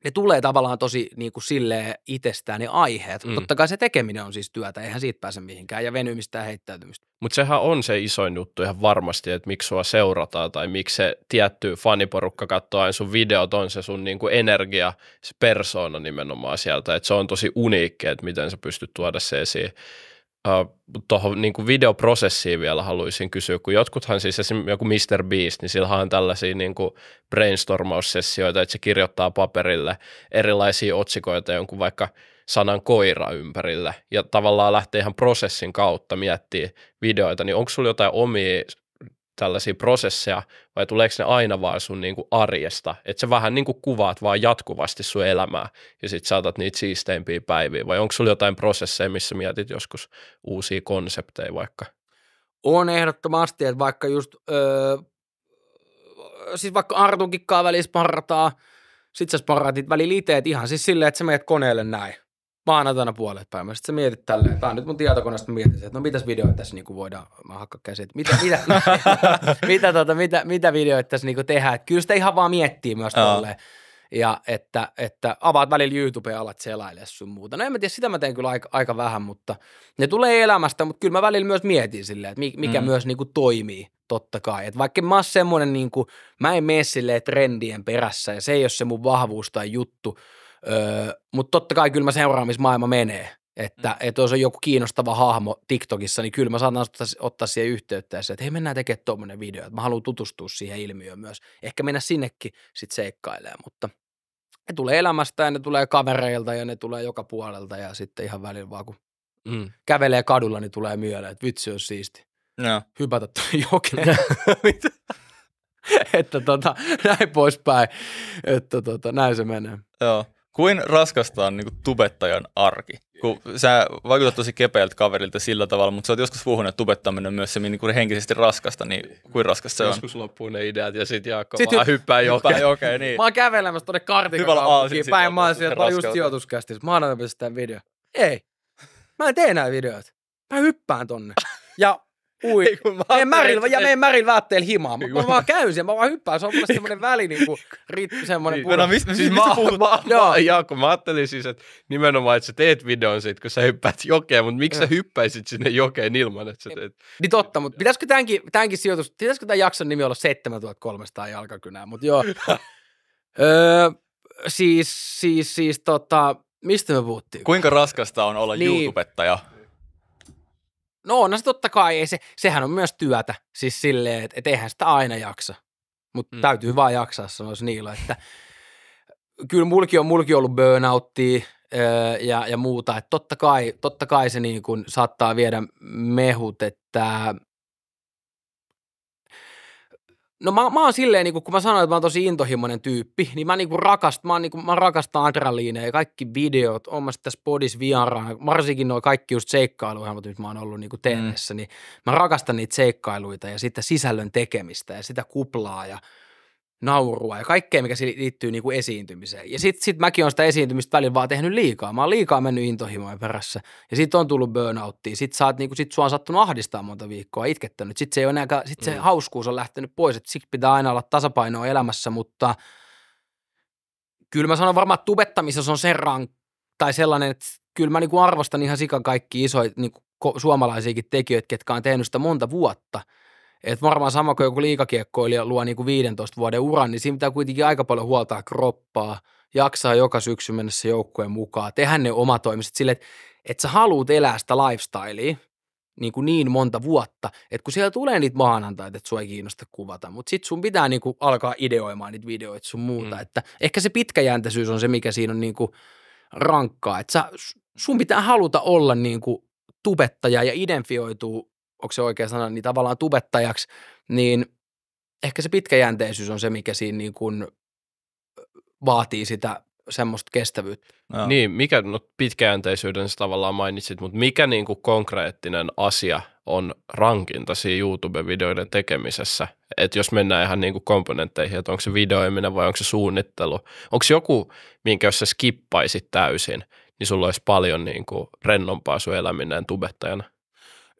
ne tulee tavallaan tosi niin kuin silleen itsestään ne aiheet. Mm. Totta kai se tekeminen on siis työtä, eihän siitä pääse mihinkään ja venymistä ja heittäytymistä. Mutta sehän on se isoin juttu ihan varmasti, että miksi sua seurataan tai miksi se tietty faniporukka katsoo aina sun videot, on se sun niin kuin energia, se persoona nimenomaan sieltä. Että se on tosi uniikki, että miten sä pystyt tuoda se esiin. Äh, tuohon niin videoprosessiin vielä haluaisin kysyä, kun jotkuthan siis esimerkiksi joku Mr. Beast, niin sillä on tällaisia niin kuin brainstormaussessioita, että se kirjoittaa paperille erilaisia otsikoita jonkun vaikka sanan koira ympärille ja tavallaan lähtee ihan prosessin kautta miettimään videoita, niin onko sulla jotain omia tällaisia prosesseja vai tuleeko ne aina vaan sun niin kuin arjesta, että sä vähän niin kuin kuvaat vaan jatkuvasti sun elämää ja sit saatat niitä siisteimpiä päiviä vai onko sulla jotain prosesseja, missä mietit joskus uusia konsepteja vaikka? On ehdottomasti, että vaikka just, öö, siis vaikka Artun välissä sparrataa, sit sä sparraat välillä itse, ihan siis silleen, että sä meet koneelle näin maanantaina puolet päivä. Sitten sä mietit tälleen, tämä on nyt mun tietokoneesta, mä mietin, että no mitäs videoita tässä niinku voidaan, mä hakkaan käsit, mitä, mitä, mitä, tota, mitä, mitä videoita tässä niinku tehdään. kyllä sitä ihan vaan miettii myös tolleen. Ja että, että avaat välillä YouTube ja alat selailemaan sun muuta. No en mä tiedä, sitä mä teen kyllä aika, aika vähän, mutta ne tulee elämästä, mutta kyllä mä välillä myös mietin silleen, että mikä mm. myös niinku toimii totta kai. Et vaikka mä oon semmoinen, niinku, mä en mene silleen trendien perässä ja se ei ole se mun vahvuus tai juttu, Öö, Mutta totta kai kyllä mä seuraan, missä maailma menee. Että mm. et jos on joku kiinnostava hahmo TikTokissa, niin kyllä mä saatan ottaa, ottaa siihen yhteyttä ja se, että hei mennään tekemään tuommoinen video, että mä haluan tutustua siihen ilmiöön myös. Ehkä mennä sinnekin sitten seikkailemaan, mutta ne tulee elämästä ja ne tulee kavereilta ja ne tulee joka puolelta ja sitten ihan välillä vaan kun mm. kävelee kadulla, niin tulee mieleen, että vitsi on siisti. No. Hypätä jokin, että tota, näin poispäin. Että tota, näin se menee. Joo. Kuin raskasta on niin kuin tubettajan arki? Kun sä vaikutat tosi kepeältä kaverilta sillä tavalla, mutta sä oot joskus puhunut, että tubettaminen on myös se niin kuin henkisesti raskasta, niin kuin raskasta se on? Joskus loppuu ne ideat ja sitten Jaakko sit vaan hyppää jokeen. Okay, niin. Mä oon kävelemässä tuonne kartikakaupunkiin päin, mä oon siellä, just sijoituskästissä, mä tämän video. Ei, mä en tee näitä videoita. Mä hyppään tonne. Ja ui. Meidän märillä, ja meidän märillä vaatteilla himaa. Mä, vaan käyn sen, mä vaan hyppään. Se on mulle semmoinen väli, niin kuin, rit, semmoinen niin, No, no mistä, siis mistä mä, puhut? Mä, mä, Jaakko, mä ajattelin siis, että nimenomaan, että sä teet videon siitä, kun sä hyppäät jokeen, mutta miksi sä hyppäisit sinne jokeen ilman, että sä niin, teet? Niin totta, mutta pitäisikö tämänkin, tämänkin sijoitus, pitäisikö tämän jakson nimi olla 7300 jalkakynää, mutta joo. öö, siis, siis, siis tota, mistä me puhuttiin? Kuinka raskasta on olla niin. YouTubettaja? No on se totta kai, ei se, sehän on myös työtä, siis silleen, että et eihän sitä aina jaksa. Mutta mm. täytyy vaan jaksaa, sanoisi Niilo, että kyllä mulki on, mulki on ollut burnouttia öö, ja, ja muuta, että totta kai, totta kai se niin kun saattaa viedä mehut, että No mä, mä oon silleen, niin kun, mä sanoin, että mä oon tosi intohimoinen tyyppi, niin mä, niin rakast, mä, oon, niin mä rakastan ja kaikki videot, oon mä sitten tässä podis vieraana, varsinkin nuo kaikki just seikkailuohjelmat, mitä mä oon ollut niin teemessä, mm. niin mä rakastan niitä seikkailuita ja sitä sisällön tekemistä ja sitä kuplaa ja – naurua ja kaikkea, mikä liittyy niin kuin esiintymiseen. Ja sitten sit mäkin olen sitä esiintymistä välin vaan tehnyt liikaa. Mä oon liikaa mennyt intohimojen perässä. Ja sitten on tullut burnouttiin. Sitten sä oot, niin kuin, sit sua on sattunut ahdistaa monta viikkoa, itkettänyt. Sitten se, ei enää, sit se mm. hauskuus on lähtenyt pois. Että siksi pitää aina olla tasapainoa elämässä, mutta kyllä mä sanon varmaan, että tubettamisessa on sen rank, tai sellainen, että kyllä mä niin kuin arvostan ihan sikan kaikki isoja niin suomalaisiakin tekijöitä, ketkä on tehnyt sitä monta vuotta – et varmaan sama kuin joku liikakiekkoilija luo niin kuin 15 vuoden uran, niin siinä pitää kuitenkin aika paljon huoltaa kroppaa, jaksaa joka syksy mennessä se joukkueen mukaan, tehdä ne omatoimiset sille, että, et sä haluut elää sitä lifestylea, niin, kuin niin monta vuotta, että kun siellä tulee niitä maanantaita, että sua ei kiinnosta kuvata, mutta sit sun pitää niin kuin alkaa ideoimaan niitä videoita sun muuta, mm. että ehkä se pitkäjänteisyys on se, mikä siinä on niin kuin rankkaa, että sä, sun pitää haluta olla niin kuin tubettaja ja identifioituu onko se oikea sana, niin tavallaan tubettajaksi, niin ehkä se pitkäjänteisyys on se, mikä siinä niin kuin vaatii sitä semmoista kestävyyttä. No. Niin, mikä, no pitkäjänteisyyden sä tavallaan mainitsit, mutta mikä niin kuin konkreettinen asia on rankinta siinä YouTube-videoiden tekemisessä? Että jos mennään ihan niin kuin komponentteihin, että onko se videoiminen vai onko se suunnittelu, onko joku, minkä jos sä skippaisit täysin, niin sulla olisi paljon niin kuin rennompaa sun eläminen tubettajana?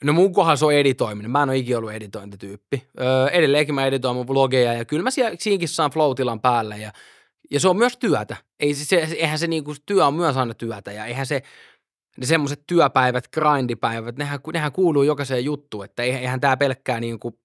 No mun kohdalla se on editoiminen. Mä en ole ikinä ollut editointityyppi. Öö, edelleenkin mä editoin mun vlogeja ja kyllä mä siellä, siinkin saan flow päälle ja, ja se on myös työtä. Ei, se, eihän se niinku, työ on myös aina työtä ja eihän se, ne semmoiset työpäivät, grindipäivät, nehän, nehän kuuluu jokaiseen juttuun, että eihän, eihän tämä pelkkää niinku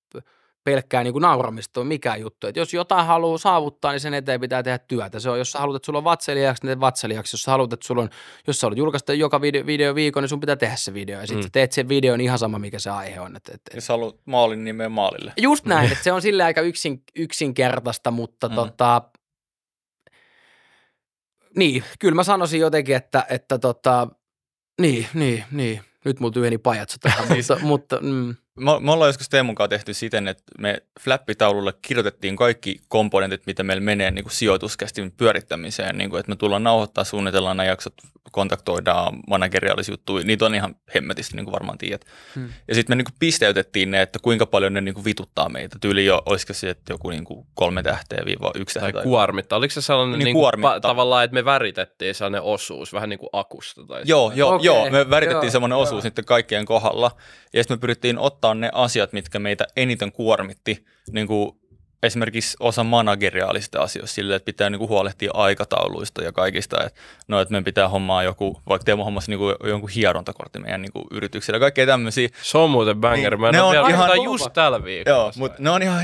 pelkkää niin nauramista ole mikään juttu. Että jos jotain haluaa saavuttaa, niin sen eteen pitää tehdä työtä. Se on, jos sä haluat, että sulla on vatselijaksi, niin vatselijaksi. Jos sä haluat, että sulla on, jos sä haluat julkaista joka video, video viikon, niin sun pitää tehdä se video. Ja sitten mm. teet sen videon niin ihan sama, mikä se aihe on. Et, et, et. Jos haluat maalin nimeä niin maalille. Just näin, mm. että se on sille aika yksin, yksinkertaista, mutta mm. tota, niin, kyllä mä sanoisin jotenkin, että, että tota, niin, niin, niin. Nyt mulla työni pajatsot, mutta, mutta mm. Me, me ollaan joskus Teemun kanssa tehty siten, että me flappitaululle kirjoitettiin kaikki komponentit, mitä meillä menee niin kuin sijoituskästin pyörittämiseen, niin kuin, että me tullaan nauhoittaa, suunnitellaan nämä jaksot kontaktoidaan manageriaalisia juttuja, niitä on ihan hemmetistä niin kuin varmaan tiedät. Hmm. Ja sitten me niin kuin pisteytettiin ne, että kuinka paljon ne niin kuin vituttaa meitä. Tyyli jo, olisiko se, että joku niin kuin kolme tähteä viiva yksi tähteä. Tai kuormitta. Oliko se sellainen niin niin kuin, pa- tavallaan, että me väritettiin sellainen osuus, vähän niin kuin akusta? Tai joo, joo, okay. joo, me väritettiin joo, sellainen joo. osuus sitten kaikkien kohdalla. Ja sitten me pyrittiin ottaa ne asiat, mitkä meitä eniten kuormitti, niin kuin esimerkiksi osa manageriaalista asioista sille, että pitää niinku huolehtia aikatauluista ja kaikista, että no, et meidän pitää hommaa joku, vaikka teemme hommassa niinku jonkun hierontakortti meidän niinku yrityksellä ja kaikkea tämmöisiä. Se on muuten banger, niin, mä en ne on vielä, ihan, just tällä viikolla. Joo, mutta ne on ihan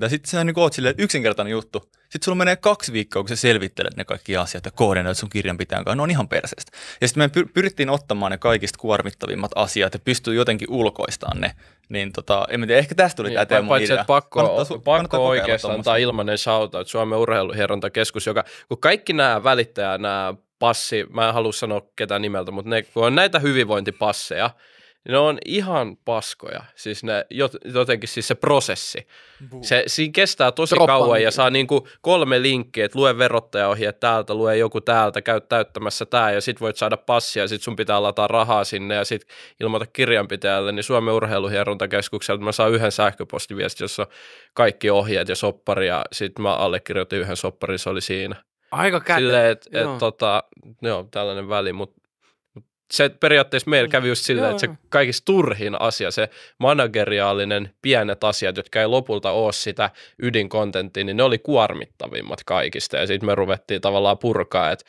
ja Sitten sä niinku oot silleen, yksinkertainen juttu, sitten sulla menee kaksi viikkoa, kun sä selvittelet ne kaikki asiat ja koordinoit sun kirjan pitäjän kanssa. Ne on ihan perseestä. Ja sitten me pyrittiin ottamaan ne kaikista kuormittavimmat asiat ja pystyy jotenkin ulkoistamaan ne. Niin tota, en tiedä, ehkä tästä tuli niin, tämä Paitsi, idea. että pakko, su- pakko kannattaa oikeastaan tämä ilmainen että Suomen urheiluhierontakeskus, joka, kun kaikki nämä välittäjä, nämä passi, mä en halua sanoa ketään nimeltä, mutta ne, kun on näitä hyvinvointipasseja, niin ne on ihan paskoja. Siis ne, jotenkin siis se prosessi. Se, siinä kestää tosi Droppa kauan ja saa niin kuin kolme linkkiä, että lue verottajaohje täältä, lue joku täältä, käy täyttämässä tää ja sit voit saada passia ja sit sun pitää lataa rahaa sinne ja sit ilmoita kirjanpitäjälle, niin Suomen urheiluhierontakeskukselta mä saan yhden sähköpostiviesti, jossa on kaikki ohjeet ja soppari ja sit mä allekirjoitin yhden sopparin, se oli siinä. Aika kätevä. Silleen, että et, tota, joo, tällainen väli, mutta se periaatteessa meillä kävi just silleen, että se kaikista turhin asia, se manageriaalinen pienet asiat, jotka ei lopulta ole sitä ydinkontenttia, niin ne oli kuormittavimmat kaikista. Ja sitten me ruvettiin tavallaan purkaa, että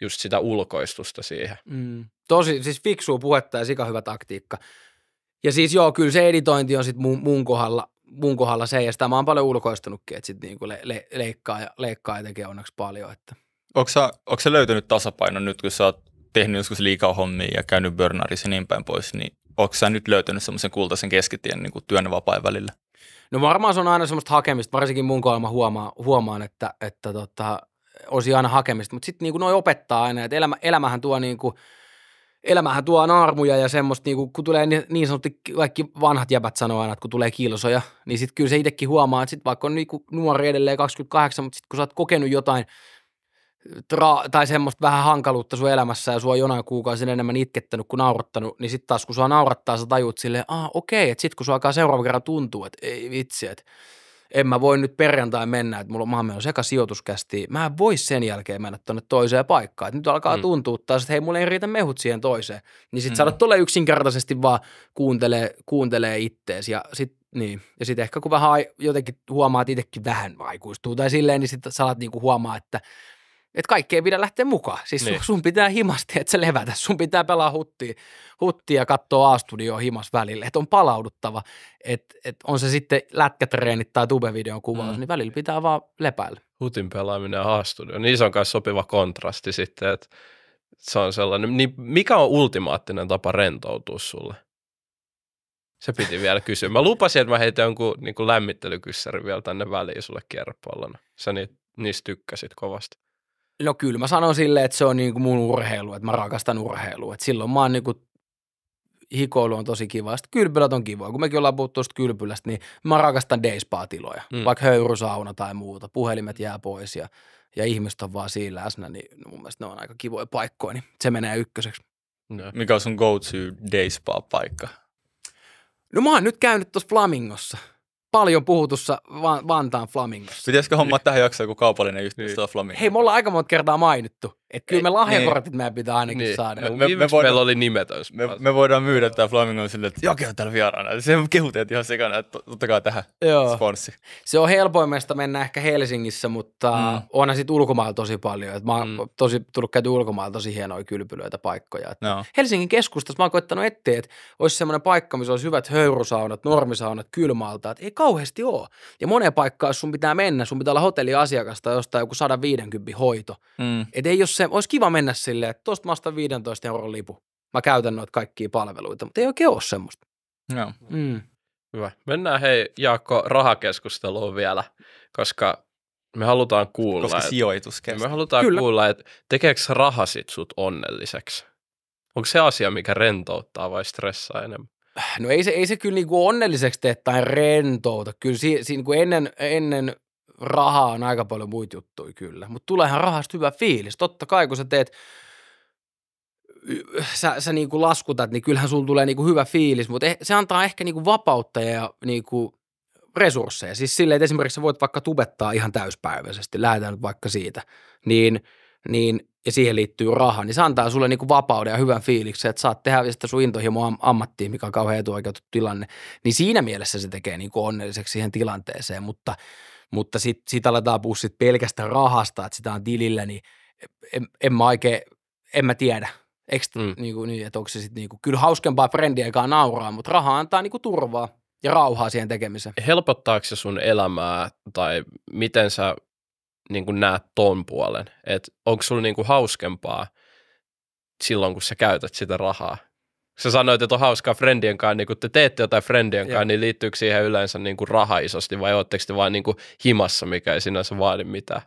just sitä ulkoistusta siihen. Mm. Tosi, siis fiksua puhetta ja sika hyvä taktiikka. Ja siis joo, kyllä se editointi on sitten mun, mun, kohdalla, mun kohdalla se, ja sitä mä oon paljon ulkoistunutkin, että sitten niinku le, le, leikkaa, ja, leikkaa ja tekee onneksi paljon. Että. Onko sä, onko sä nyt, kun sä oot tehnyt joskus liikaa hommia ja käynyt burnarissa ja niin päin pois, niin onko sä nyt löytänyt semmoisen kultaisen keskitien niin kuin työn ja vapaa välillä? No varmaan se on aina semmoista hakemista, varsinkin mun kohdalla mä huomaan, huomaan että, että tota, olisi aina hakemista, mutta sitten niin noi opettaa aina, että elämä, elämähän tuo niin kuin, elämähän tuo armuja ja semmoista, niin kuin, kun tulee niin, sanottu, kaikki vanhat jäbät sanoo aina, että kun tulee kilsoja, niin sitten kyllä se itsekin huomaa, että sitten vaikka on niin kuin nuori edelleen 28, mutta sitten kun sä oot kokenut jotain, tra- tai semmoista vähän hankaluutta sun elämässä ja sua jonain kuukausin enemmän itkettänyt kuin naurattanut, niin sitten taas kun sua naurattaa, sä tajut silleen, ah okei, että sitten kun sua alkaa seuraavan kerran tuntua, että ei vitsi, että en mä voi nyt perjantai mennä, että mulla on on seka sijoituskästi. Mä en voi sen jälkeen mennä tuonne toiseen paikkaan. Et nyt alkaa mm. tuntua taas, että hei, mulla ei riitä mehut siihen toiseen. Niin sit mm. saada tulee yksinkertaisesti vaan kuuntelee, kuuntelee ittees ja sit niin. Ja sitten ehkä kun vähän jotenkin huomaat itsekin vähän aikuistuu tai silleen, niin sitten saat niinku huomaa, että että kaikki ei pidä lähteä mukaan. Siis niin. sun, pitää himasti, että se levätä. Sun pitää pelaa huttia, huttia ja katsoa A-studioa himas välille. Että on palauduttava. Että et on se sitten lätkätreenit tai tubevideon kuvaus, mm. niin välillä pitää vaan lepäillä. Hutin pelaaminen ja A-studio. Niin se on myös sopiva kontrasti sitten, että se on sellainen. Niin mikä on ultimaattinen tapa rentoutua sulle? Se piti vielä kysyä. Mä lupasin, että mä heitän jonkun niin lämmittelykyssäri vielä tänne väliin sulle kierropallona. Sä niistä tykkäsit kovasti. No kyllä mä sanon silleen, että se on niin kuin mun urheilu, että mä rakastan urheilua. Että silloin mä oon niin kuin hikoilu on tosi kivaa. Sitten kylpylät on kivoa. Kun mekin ollaan puhuttu tuosta kylpylästä, niin mä rakastan deispaatiloja, Mm. Vaikka höyrysauna tai muuta. Puhelimet mm. jää pois ja, ja ihmiset on vaan siinä läsnä, niin no mun mielestä ne on aika kivoja paikkoja. Niin se menee ykköseksi. No. Mikä on sun go-to dayspaa-paikka? No mä oon nyt käynyt tuossa Flamingossa – paljon puhutussa Vantaan Flamingossa. Pitäisikö homma tähän jaksoon joku kaupallinen yhteistyö niin. Flamingossa? Hei, me ollaan aika monta kertaa mainittu. Et kyllä me lahjakortit niin. meidän pitää ainakin niin. saada. Me, me, me, voidaan, meillä oli nimetön. Me, me voidaan myydä tämä Flamingo sille, että Jake on täällä vieraana. Se kehuteet ihan sekana, että kai tähän Joo. sponssi. Se on helpoimmasta mennä ehkä Helsingissä, mutta mm. onhan sitten ulkomailla tosi paljon. Et mä oon mm. tosi, tullut käyty ulkomailla tosi hienoja kylpylöitä, paikkoja. no. Helsingin keskustassa mä oon koittanut etsiä, että olisi semmoinen paikka, missä olisi hyvät höyrysaunat, normisaunat, kylmältä. Et ei kauheasti ole. Ja moneen paikkaan, jos sun pitää mennä, sun pitää olla hotelliasiakasta jostain joku 150 hoito. Mm. Et ei jos se, olisi kiva mennä silleen, että tuosta maasta 15 euron lipu. Mä käytän noita kaikkia palveluita, mutta ei oikein ole semmoista. Joo. Mm. Hyvä. Mennään hei Jaakko rahakeskusteluun vielä, koska me halutaan kuulla. Koska sijoitus niin, Me halutaan Kyllä. kuulla, että tekeekö rahasit sut onnelliseksi? Onko se asia, mikä rentouttaa vai stressaa enemmän? No ei se, ei se kyllä niinku onnelliseksi tee tai rentouta. Kyllä si, si, niinku ennen, ennen raha on aika paljon muita juttuja kyllä, mutta tuleehan rahasta hyvä fiilis. Totta kai, kun sä teet sä, sä niin kuin laskutat, niin kyllähän sulla tulee niin kuin hyvä fiilis, mutta eh, se antaa ehkä niin kuin vapautta ja niin kuin resursseja. Siis silleen, että esimerkiksi sä voit vaikka tubettaa ihan täyspäiväisesti, lähdetään nyt vaikka siitä, niin, niin ja siihen liittyy raha, niin se antaa sulle niin kuin vapauden ja hyvän fiiliksen, että saat tehdä sitä sun intohimo ammattiin, mikä on kauhean etuoikeutettu tilanne, niin siinä mielessä se tekee niin kuin onnelliseksi siihen tilanteeseen, mutta – mutta sitten sit aletaan puhua sit pelkästä rahasta, että sitä on tilillä, niin en, en mä oikein, en mä tiedä. Eikö, mm. niin kuin, niin, että onko se sitten niin kuin, kyllä hauskempaa eikä nauraa, mutta raha antaa niin kuin turvaa ja rauhaa siihen tekemiseen. Helpottaako se sun elämää tai miten sä niin kuin näet ton puolen? onko sulla niin kuin hauskempaa silloin, kun sä käytät sitä rahaa sä sanoit, että on hauskaa friendien kanssa, niin kun te teette jotain friendien kanssa, niin liittyykö siihen yleensä niin kuin raha isosti vai oletteko te vain niin kuin himassa, mikä ei sinänsä vaadi mitään?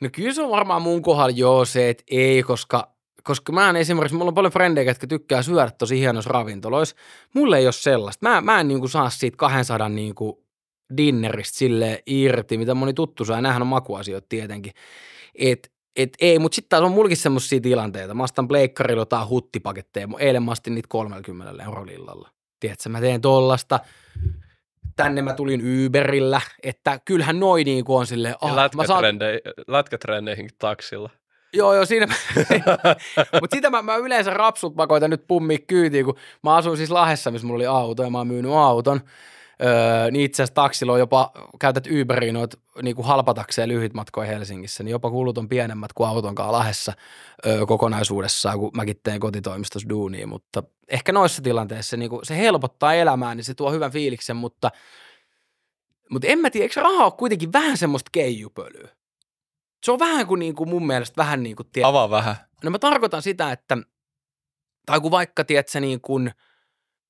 No kyllä se on varmaan mun kohdalla joo se, että ei, koska koska mä en esimerkiksi, mulla on paljon frendejä, jotka tykkää syödä tosi hienoissa ravintoloissa. Mulle ei ole sellaista. Mä, mä en niinku saa siitä 200 niinku dinneristä sille irti, mitä moni tuttu saa. Nämähän on makuasioita tietenkin. että et ei, mutta sitten taas on mullakin semmoisia tilanteita. Mä astan pleikkarilla jotain huttipaketteja. Eilen mä astin niitä 30 eurolillalla. Tiedätkö, mä teen tollasta. Tänne mä tulin Uberillä, että kyllähän noin niin kuin on silleen. Oh, ah, lätkätrendeihin, saan... lätkätrendeihin taksilla. Joo, joo, siinä. Mutta sitä mä, mä, yleensä rapsut koitan nyt pummi kyytiin, kun mä asuin siis Lahdessa, missä mulla oli auto ja mä oon myynyt auton öö, niin itse asiassa taksilla on jopa, käytät Uberia noit niin kuin halpatakseen lyhyt matkoja Helsingissä, niin jopa kulut on pienemmät kuin autonkaan lahessa öö, kokonaisuudessaan, kun mäkin teen kotitoimistossa duunia, mutta ehkä noissa tilanteissa niin kuin se helpottaa elämää, niin se tuo hyvän fiiliksen, mutta, mutta en mä tiedä, eikö raha ole kuitenkin vähän semmoista keijupölyä? Se on vähän kuin, niin kuin mun mielestä vähän niin kuin... Tie- Avaa vähän. No mä tarkoitan sitä, että tai kun vaikka, tiedätkö, niin kuin –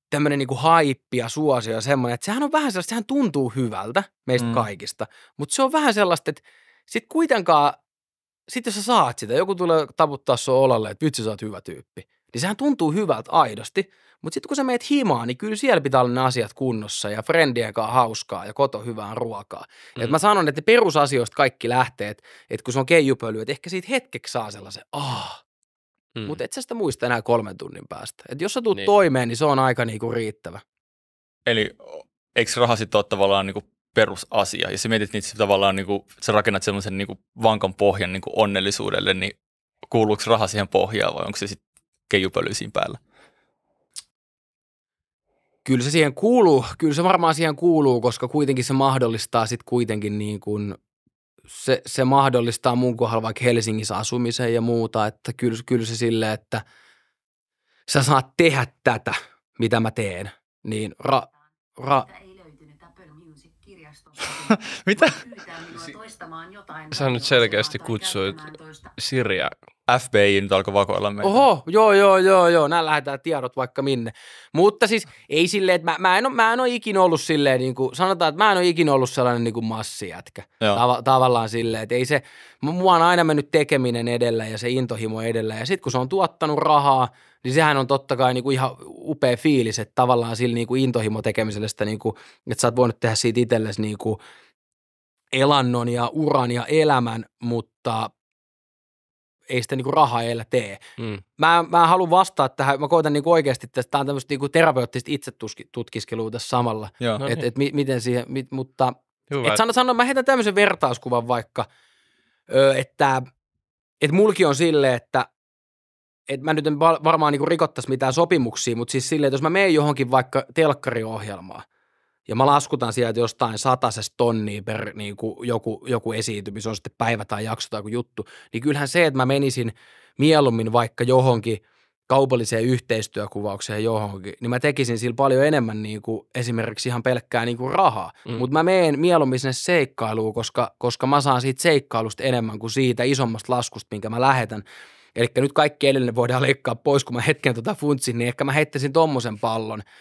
tämmöinen niinku haippi ja suosio ja semmoinen, että sehän on vähän sellaista, sehän tuntuu hyvältä meistä mm. kaikista, mutta se on vähän sellaista, että sit kuitenkaan, sit jos sä saat sitä, joku tulee taputtaa sun olalle, että vitsi sä oot hyvä tyyppi, niin sehän tuntuu hyvältä aidosti, mutta sitten kun sä meet himaan, niin kyllä siellä pitää olla ne asiat kunnossa ja frendien kanssa hauskaa ja koto hyvää ruokaa. Mm. Et mä sanon, että perusasioista kaikki lähtee, että et kun se on keijupöly, että ehkä siitä hetkeksi saa sellaisen, aah, mm. mutta et sä sitä muista enää kolmen tunnin päästä. Et jos sä tuut niin. toimeen, niin se on aika niinku riittävä. Eli eikö raha sitten ole tavallaan niinku perusasia, ja sä mietit niitä tavallaan, niinku, sä rakennat semmoisen niinku vankan pohjan niinku onnellisuudelle, niin kuuluuko raha siihen pohjaan vai onko se sitten keijupöly päällä? Kyllä se siihen kuuluu, kyllä se varmaan siihen kuuluu, koska kuitenkin se mahdollistaa sitten kuitenkin niin kuin se, se mahdollistaa mun kohdalla vaikka Helsingissä asumisen ja muuta, että kyllä, kyllä se sille, että sä saat tehdä tätä, mitä mä teen, niin ra, ra, Mitä? Sä nyt selkeästi kutsuit Sirja FBI nyt alkoi vakoilla meitä. Oho, joo, joo, joo, joo, nää lähetään tiedot vaikka minne. Mutta siis ei silleen, että mä, mä, en, ole, mä en ole ikinä ollut silleen, niin kuin, sanotaan, että mä en ole ikinä ollut sellainen niin kuin massijätkä. Tav- tavallaan silleen, että ei se, mua on aina mennyt tekeminen edellä ja se intohimo edellä. Ja sitten kun se on tuottanut rahaa, niin sehän on totta kai niin kuin ihan upea fiilis, että tavallaan sillä niin kuin intohimo tekemisellä sitä, niin kuin, että sä oot voinut tehdä siitä itsellesi niin kuin elannon ja uran ja elämän, mutta ei sitä niinku rahaa eillä tee. Mm. Mä, mä haluan vastata tähän, mä koitan niinku oikeasti, että tämä on tämmöistä niinku terapeuttista itsetutkiskelua tässä samalla, että no niin. et, mi, miten siihen, mit, mutta et sano, sano, mä heitän tämmöisen vertauskuvan vaikka, ö, että et mulki on sille, että et mä nyt en varmaan niinku rikottaisi mitään sopimuksia, mutta siis silleen, että jos mä menen johonkin vaikka telkkariohjelmaan – ja mä laskutan sieltä jostain satasesta tonnia per niin kuin joku, joku esiintymis, on sitten päivä tai jakso tai joku juttu, niin kyllähän se, että mä menisin mieluummin vaikka johonkin kaupalliseen yhteistyökuvaukseen johonkin, niin mä tekisin sillä paljon enemmän niin kuin esimerkiksi ihan pelkkää niin kuin rahaa. Mm. Mutta mä meen mieluummin sinne seikkailuun, koska, koska mä saan siitä seikkailusta enemmän kuin siitä isommasta laskusta, minkä mä lähetän. Eli nyt kaikki edellinen voidaan leikkaa pois, kun mä hetken tota funtsin, niin ehkä mä heittäisin tommosen pallon –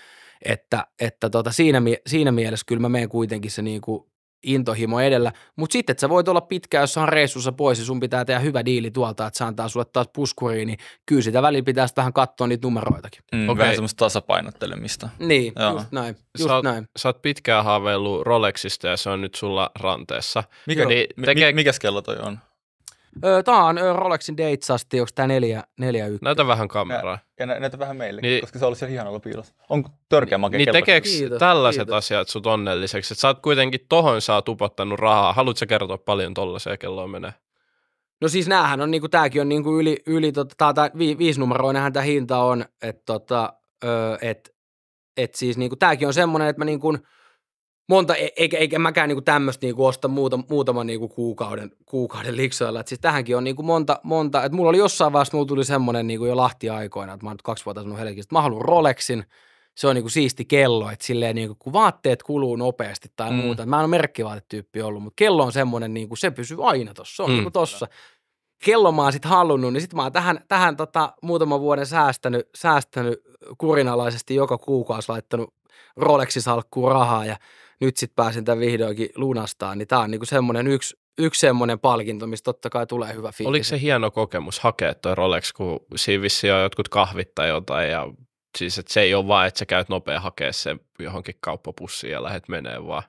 että, että tota, siinä, siinä mielessä kyllä mä menen kuitenkin se niin kuin intohimo edellä, mutta sitten, että sä voit olla pitkään, jos on reissussa pois ja sun pitää tehdä hyvä diili tuolta, että se antaa sulle taas puskuriin, niin kyllä sitä väliin pitäisi vähän katsoa niitä numeroitakin. Mm, okay. Vähän semmoista tasapainottelemista. Niin, Joo. just näin. Just sä, oot, näin. sä oot pitkään haaveillut Rolexista ja se on nyt sulla ranteessa. Mikä, niin, tekee... Mi, mikäs kello toi on? Öö, tää on Rolexin Datesasti, onko tää 4, 4 1? Näytä vähän kameraa. Ja, ja näytä vähän meille, niin, koska se olisi jo ihan piilossa. On törkeä makea Niin tekeekö tällaiset kiitos. asiat sut onnelliseksi? Et sä oot kuitenkin tohon saa tupottanut rahaa. Haluatko kertoa paljon tollaiseen kelloon menee? No siis näähän on, niinku, tääkin on niinku yli, yli tota, tää, tää, vi, viisinumeroinenhän tää hinta on, että tota, et, et siis niinku, tääkin on semmoinen, että mä niinku, monta, e-, eikä, eikä mäkään niinku tämmöistä niinku osta muuta, muutaman niinku kuukauden, kuukauden liksoilla. Et siis tähänkin on niinku monta, monta että mulla oli jossain vaiheessa, mulla tuli semmoinen niinku jo Lahti-aikoina, että mä oon nyt kaksi vuotta sanonut Helkistä, että mä haluan Rolexin, se on niinku siisti kello, että silleen niinku, kun vaatteet kuluu nopeasti tai mm. muuta. Mä en ole merkkivaatetyyppi ollut, mutta kello on semmoinen, niinku, se pysyy aina tuossa. se on mm. niinku tossa. Kello mä oon sit halunnut, niin sit mä oon tähän, tähän tota, muutaman vuoden säästänyt, säästänyt kurinalaisesti joka kuukausi laittanut Rolexin salkkuun rahaa ja – nyt sitten pääsen tämän vihdoinkin lunastaan, niin tämä on niinku semmoinen yksi, yksi semmoinen palkinto, mistä totta kai tulee hyvä fiilis. Oliko se hieno kokemus hakea toi Rolex, kun siinä on jotkut kahvit tai jotain ja siis että se ei ole vaan, että sä käyt nopea hakea sen johonkin kauppapussiin ja lähet menee vaan.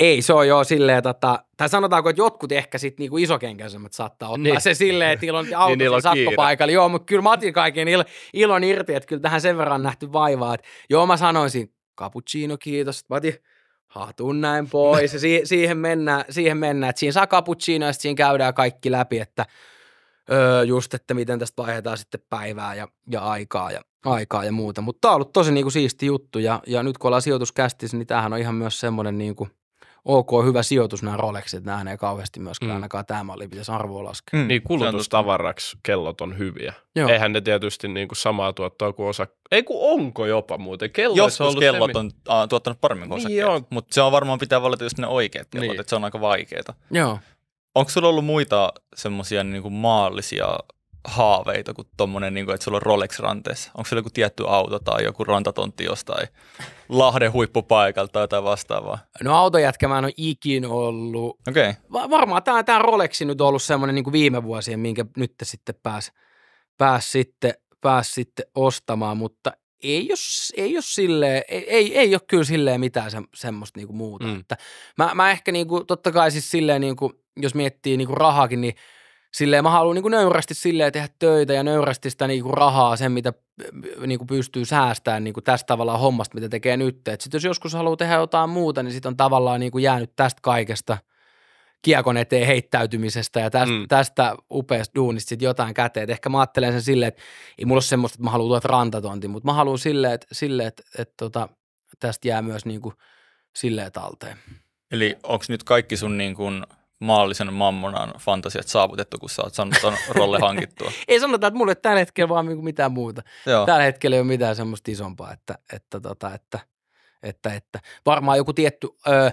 Ei, se on joo silleen, tota, tai sanotaanko, että jotkut ehkä sitten niinku isokenkäisemmät saattaa ottaa niin. se silleen, että ilon niin auto niin, sakkopaikalla. Joo, mutta kyllä mä otin kaiken il, ilon irti, että kyllä tähän sen verran nähty vaivaa. Että, joo, mä sanoisin, cappuccino kiitos. Mä otin hatun näin pois ja si- siihen mennään, siihen mennään. että siinä saa cappuccino ja siinä käydään kaikki läpi, että öö, just, että miten tästä vaihdetaan sitten päivää ja, ja aikaa ja aikaa ja muuta. Mutta tämä on ollut tosi niinku siisti juttu ja, ja nyt kun ollaan sijoituskästissä, niin tämähän on ihan myös semmoinen niinku – ok, hyvä sijoitus nämä Rolexit, nämä ei kauheasti myöskään mm. ainakaan tämä malli pitäisi arvoa laskea. Mm. Niin kulutustavaraksi kellot on hyviä. Joo. Eihän ne tietysti niin kuin samaa tuottaa kuin osa, ei kun onko jopa muuten. Kello Joskus ollut kellot on a, tuottanut paremmin kuin niin osakkeet, mutta se on varmaan pitää valita just ne oikeat kellot, niin. että se on aika vaikeaa. Joo. Onko sulla ollut muita semmoisia niin maallisia haaveita kuin tuommoinen, niin että sulla on Rolex ranteessa? Onko sulla joku tietty auto tai joku rantatontti jostain Lahden huippupaikalta tai jotain vastaavaa? No autojätkä mä en ole ikin ollut. Okei. Okay. Va- varmaan tämä, tämä Rolexi nyt on ollut semmoinen niin viime vuosien, minkä nyt sitten pääs, pääs, sitten, pääs sitten ostamaan, mutta ei jos ei jos silleen, ei, ei, ei ole kyllä silleen mitään se, semmoista niin muuta. Mm. Että mä, mä ehkä niinku, totta kai siis silleen niinku, jos miettii niinku rahakin, niin – silleen mä haluan niin nöyrästi silleen tehdä töitä ja nöyrästi sitä niin rahaa, sen mitä niin pystyy säästämään niin tästä tavallaan hommasta, mitä tekee nyt. Et sit jos joskus haluaa tehdä jotain muuta, niin sitten on tavallaan niin jäänyt tästä kaikesta kiekon eteen heittäytymisestä ja tästä, mm. tästä upeasta duunista sit jotain käteen. Et ehkä mä ajattelen sen silleen, että ei mulla ole semmoista, että mä haluan tuoda rantatonti, mutta mä haluan silleen, että, silleen, että, että, että tota, tästä jää myös niin silleen talteen. Eli onko nyt kaikki sun niin kuin – maallisen mammonan fantasiat saavutettu, kun sä oot saanut ton rolle hankittua? ei sanota, että mulle tällä hetkellä vaan niinku mitään muuta. Joo. Tällä hetkellä ei ole mitään semmoista isompaa, että, että, tota, että, että, että varmaan joku tietty, öö,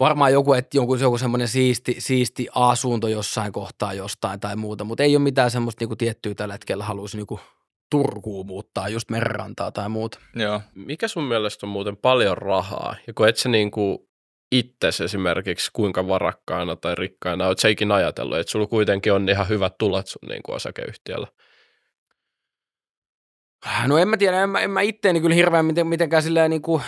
varmaan joku, että joku, joku semmoinen siisti, siisti asunto jossain kohtaa jostain tai muuta, mutta ei ole mitään semmoista niinku tiettyä tällä hetkellä haluaisi niinku Turkuun muuttaa, just merrantaa tai muuta. Joo. Mikä sun mielestä on muuten paljon rahaa? Ja kun et sä niinku itse esimerkiksi kuinka varakkaana tai rikkaana oot seikin ajatellut, että sulla kuitenkin on ihan hyvät tulot sun niin kuin osakeyhtiöllä? No en mä tiedä, en mä, en mä itteeni kyllä hirveän miten, mitenkään silleen niin kuin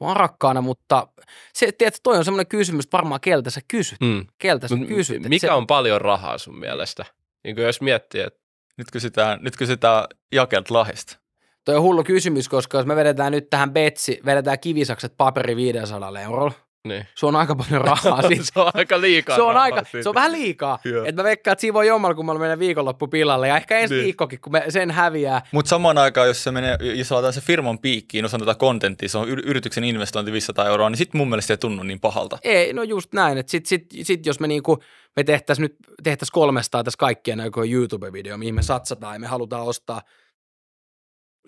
varakkaana, mutta se, tiedät, toi on semmoinen kysymys, että varmaan keltä sä kysyt. Hmm. Keltä sä M- kysyt. Mikä se... on paljon rahaa sun mielestä? Niin kuin jos miettii, että nyt kysytään, nyt kysytään jakelt lahjasta. Toi on hullu kysymys, koska jos me vedetään nyt tähän betsi, vedetään kivisakset paperi 500 eurolla – niin. Se on aika paljon rahaa. se on aika liikaa se on, aika, se on vähän liikaa. että mä veikkaan, että siinä voi jommalla kummalla mennä viikonloppu pilalle ja ehkä ensi niin. viikkokin, kun me sen häviää. Mutta samaan aikaan, jos se menee, jos laitetaan se firman piikkiin, osan no tätä kontenttia, se on yrityksen investointi 500 euroa, niin sitten mun mielestä ei tunnu niin pahalta. Ei, no just näin. Että sit, sit, sit, jos me niinku, me tehtäisiin nyt tehtäisiin 300 tässä kaikkia näköjä YouTube-video, mihin me satsataan ja me halutaan ostaa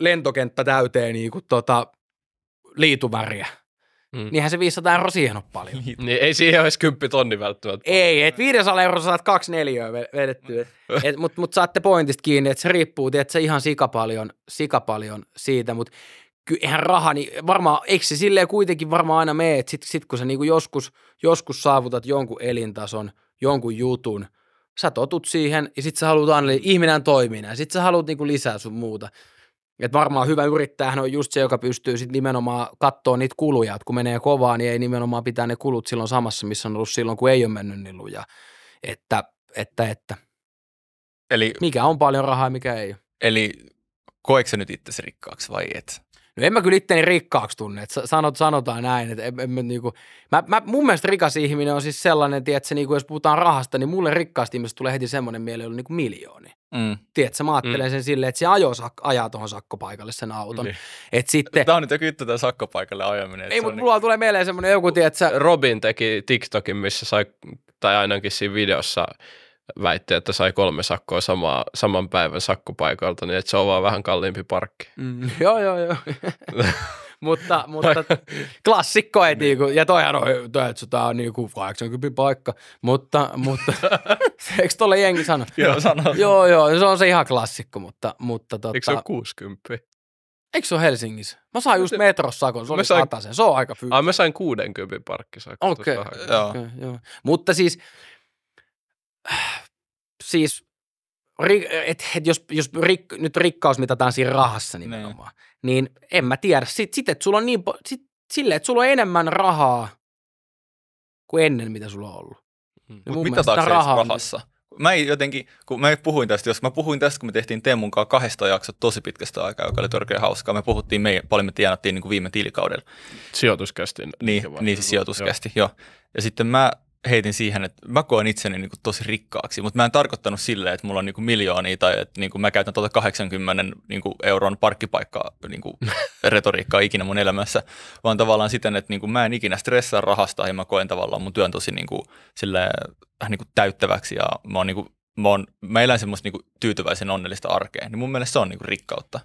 lentokenttä täyteen niin tota, liituväriä Mm. Niinhän se 500 euroa siihen on paljon. Niin, niin ei siihen olisi 10 tonni välttämättä. Ei, että 500 euroa saat kaksi neljöä vedettyä. Mm. Mutta mut saatte pointista kiinni, että se riippuu, että se ihan sikapaljon, sikapaljon siitä, mutta eihän raha, niin varmaan, eikö se silleen kuitenkin varmaan aina mene, että sitten sit kun sä niinku joskus, joskus saavutat jonkun elintason, jonkun jutun, sä totut siihen ja sitten sä haluat aina, ihminen toiminnan, ja sitten sä haluat niinku lisää sun muuta. Et varmaan hyvä yrittäjähän on just se, joka pystyy sitten nimenomaan katsoa niitä kuluja, että kun menee kovaa, niin ei nimenomaan pitää ne kulut silloin samassa, missä on ollut silloin, kun ei ole mennyt niin lujaa. Että, että, että. Eli, mikä on paljon rahaa ja mikä ei. Eli koetko nyt itsesi rikkaaksi vai et? No en mä kyllä itteni rikkaaksi tunne, että sanot, sanotaan näin. Että en, en, mä, kuin, niinku, mä, mä, mun mielestä rikas ihminen on siis sellainen, tiedätkö, niinku, jos puhutaan rahasta, niin mulle rikkaasti ihmisestä tulee heti semmoinen mieli, jolla on niin miljooni. Mm. Tiedätkö, mä ajattelen mm. sen silleen, että se ajo sak- ajaa tuohon sakkopaikalle sen auton. Niin. Et sitten, Tämä on nyt joku juttu tämän sakkopaikalle ajaminen. Ei, mutta mulla niin... tulee mieleen semmoinen joku, tiedätkö... Robin teki TikTokin, missä sai, tai ainakin siinä videossa – väitti, että sai kolme sakkoa samaa, saman päivän sakkopaikalta, niin että se on vaan vähän kalliimpi parkki. Mm, joo, joo, joo. mutta, mutta klassikko ei niin. niinku, ja toihan on, että tämä on niinku 80 paikka, mutta, mutta eikö tuolle jengi sano? joo, sano. joo, joo, se on se ihan klassikko, mutta, mutta tota, Eikö se ole 60? Eikö se ole Helsingissä? Mä sain just metrossa kun se oli sain... se on aika fyysinen. Ah, mä sain 60 parkkisakon. Okei, okay. okay, joo. Mutta siis siis, et, et jos, jos rik, nyt rikkaus mitataan siinä rahassa niin. nimenomaan, ne. niin en mä tiedä. Sitten sit, että sulla on niin, sit, sille, että sulla on enemmän rahaa kuin ennen, mitä sulla on ollut. Hmm. Niin Mutta mitataanko se rahaa rahassa? Mä jotenkin, kun mä puhuin tästä, jos mä puhuin tästä, kun me tehtiin Teemun kanssa kahdesta jaksoa tosi pitkästä aikaa, joka oli törkeä hauskaa. Me puhuttiin, me paljon me tienattiin niin kuin viime tilikaudella. Niin, niin sijoituskästi. Niin, niin siis sijoituskästi, joo. joo. Ja sitten mä heitin siihen, että mä koen itseni niin kuin tosi rikkaaksi, mutta mä en tarkoittanut silleen, että mulla on niin kuin miljoonia tai että niin kuin mä käytän tuota 80 niin kuin euron parkkipaikkaa niin kuin retoriikkaa ikinä mun elämässä, vaan tavallaan siten, että niin kuin mä en ikinä stressaa rahasta ja mä koen tavallaan mun työn tosi niin kuin, silleen, äh, niin kuin täyttäväksi ja mä, oon, niin kuin, mä, oon, mä elän semmoista niin kuin tyytyväisen onnellista arkea, niin mun mielestä se on niin kuin rikkautta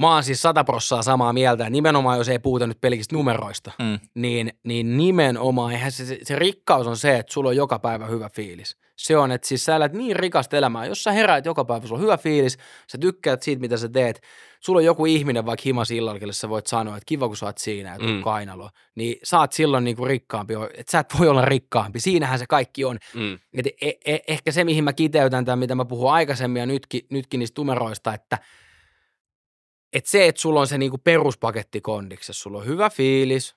mä oon siis sataprossaa samaa mieltä. Nimenomaan, jos ei puhuta nyt pelkistä numeroista, mm. niin, niin nimenomaan, eihän se, se rikkaus on se, että sulla on joka päivä hyvä fiilis. Se on, että siis sä elät niin rikasta elämää. Jos sä heräät joka päivä, sulla on hyvä fiilis, sä tykkäät siitä, mitä sä teet. Sulla on joku ihminen vaikka himas illalla, kelle sä voit sanoa, että kiva, kun sä oot siinä ja mm. kainalo. Niin sä oot silloin kuin niinku rikkaampi, että sä et voi olla rikkaampi. Siinähän se kaikki on. Mm. Et, e, e, ehkä se, mihin mä kiteytän tämän, mitä mä puhun aikaisemmin ja nytkin, nytkin niistä numeroista, että – että se, että sulla on se niinku peruspaketti kondiksessa, sulla on hyvä fiilis,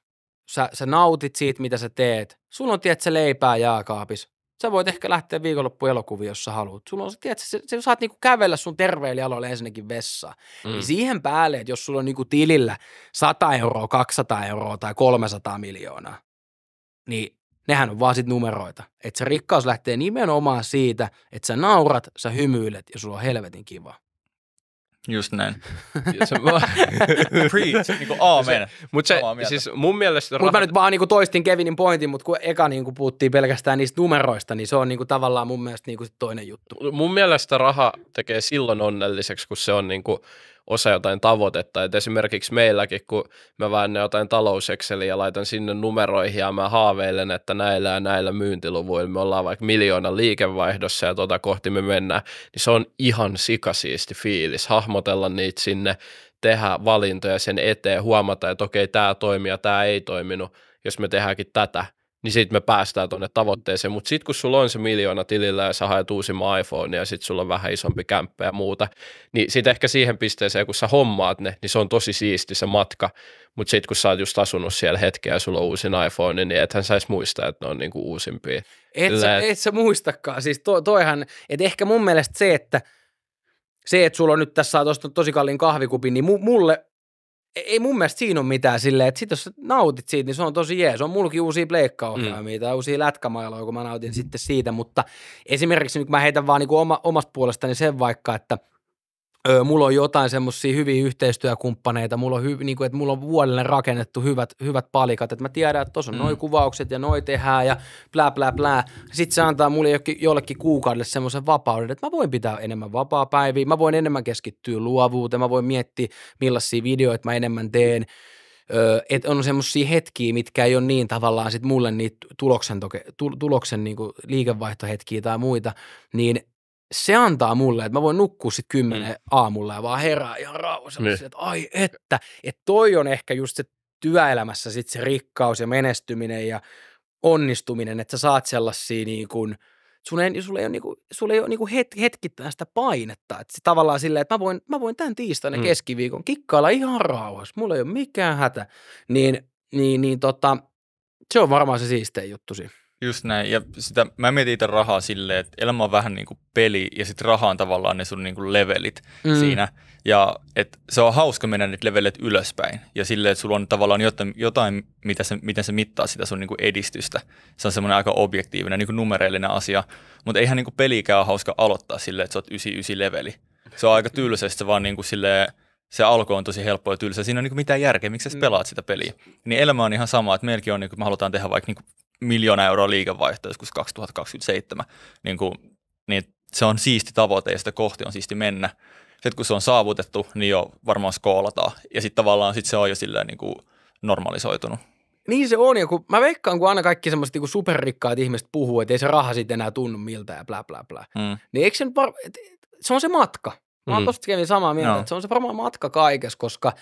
sä, sä nautit siitä, mitä sä teet. Sulla on, tietysti se leipää jääkaapis. Sä voit ehkä lähteä viikonloppu jos sä haluat. Sulla on, tiedät, sä, sä saat niinku kävellä sun terveellä jaloilla ensinnäkin vessaan. Niin mm. Niin siihen päälle, että jos sulla on niinku tilillä 100 euroa, 200 euroa tai 300 miljoonaa, niin nehän on vaan sit numeroita. Että se rikkaus lähtee nimenomaan siitä, että sä naurat, sä hymyilet ja sulla on helvetin kiva. Just näin. Preach, niin kuin aamen. Mutta mut se siis mun mielestä... Mutta mä nyt vaan niin toistin Kevinin pointin, mutta kun eka niin kuin puhuttiin pelkästään niistä numeroista, niin se on niin kuin tavallaan mun mielestä niin kuin toinen juttu. Mun mielestä raha tekee silloin onnelliseksi, kun se on niin kuin osa jotain tavoitetta. Et esimerkiksi meilläkin, kun mä väännän jotain talousekseliä ja laitan sinne numeroihin ja mä haaveilen, että näillä ja näillä myyntiluvuilla me ollaan vaikka miljoona liikevaihdossa ja tota kohti me mennään, niin se on ihan sikasiisti fiilis hahmotella niitä sinne, tehdä valintoja sen eteen, huomata, että okei, tämä toimii ja tämä ei toiminut, jos me tehdäänkin tätä – niin sitten me päästään tuonne tavoitteeseen. Mutta sitten kun sulla on se miljoona tilillä ja sä haet uusimman iPhone ja sitten sulla on vähän isompi kämppä ja muuta, niin sitten ehkä siihen pisteeseen, kun sä hommaat ne, niin se on tosi siisti se matka. Mutta sitten kun sä oot just asunut siellä hetkeä ja sulla on uusin iPhone, niin ethän sä edes muista, että ne on niinku uusimpia. Et sä, et sä muistakaan. Siis to, toihan, että ehkä mun mielestä se, että – se, että sulla on nyt tässä tosi kalliin kahvikupin, niin mulle E, ei mun mielestä siinä ole mitään silleen, että sit jos nautit siitä, niin se on tosi jees. On mulki uusia pleikkaohjelmia mm. tai uusia lätkämailoja, kun mä nautin mm. sitten siitä, mutta esimerkiksi nyt mä heitän vaan niin oma, omasta puolestani sen vaikka, että – mulla on jotain semmoisia hyviä yhteistyökumppaneita, mulla on, hy, niin kuin, että mulla on vuodelle rakennettu hyvät, hyvät palikat, että mä tiedän, että tuossa on mm. noi kuvaukset ja noi tehdään ja plää, plää, plää. Sitten se antaa mulle jollekin, jollekin kuukaudelle semmoisen vapauden, että mä voin pitää enemmän vapaa päiviä, mä voin enemmän keskittyä luovuuteen, mä voin miettiä millaisia videoita mä enemmän teen. Öö, että on semmoisia hetkiä, mitkä ei ole niin tavallaan sit mulle niitä tuloksen, toke, tuloksen niinku liikevaihtohetkiä tai muita, niin se antaa mulle, että mä voin nukkua sitten kymmenen mm. aamulla ja vaan herää ihan rauhassa. Niin. Että ai että, että toi on ehkä just se työelämässä sitten se rikkaus ja menestyminen ja onnistuminen, että sä saat sellaisia niin kuin, sulle ei, sulle ei ole, niin kuin, sulla ei ole niin kuin niin het, hetkittäin sitä painetta. Että se tavallaan silleen, että mä voin, mä voin tämän tiistaina mm. keskiviikon kikkailla ihan rauhassa, mulla ei ole mikään hätä. Niin, niin, niin tota, se on varmaan se siistein juttu siinä. Just näin, ja sitä, mä mietin itse rahaa silleen, että elämä on vähän niin kuin peli, ja sitten raha on tavallaan ne sun niin kuin levelit mm. siinä. Ja et, se on hauska mennä nyt levelit ylöspäin, ja silleen, että sulla on tavallaan jotain, jotain mitä se, miten se mittaa sitä sun niin kuin edistystä. Se on semmoinen aika objektiivinen, niin kuin numereellinen asia, mutta eihän niin kuin pelikään ole hauska aloittaa silleen, että sä oot 99 leveli. Se on aika tylsä, että vaan niin kuin silleen, se alku on tosi helppo ja tylsä. Siinä on niin mitään järkeä, miksi sä mm. pelaat sitä peliä. Niin elämä on ihan sama, että meilläkin on, niin kuin, me halutaan tehdä vaikka niin miljoona euroa liikevaihto joskus 2027, niin, kuin, niin se on siisti tavoite ja sitä kohti on siisti mennä. Sitten kun se on saavutettu, niin jo varmaan skoolataan ja sitten tavallaan sit se on jo silleen niin kuin normalisoitunut. Niin se on, ja kun mä veikkaan, kun aina kaikki semmoiset niin superrikkaat ihmiset puhuu, että ei se raha sitten enää tunnu miltä ja bla bla bla. Mm. Niin eikö se var... se on se matka. Mä oon mm. tosta samaa mieltä, no. että se on se varmaan matka kaikessa, koska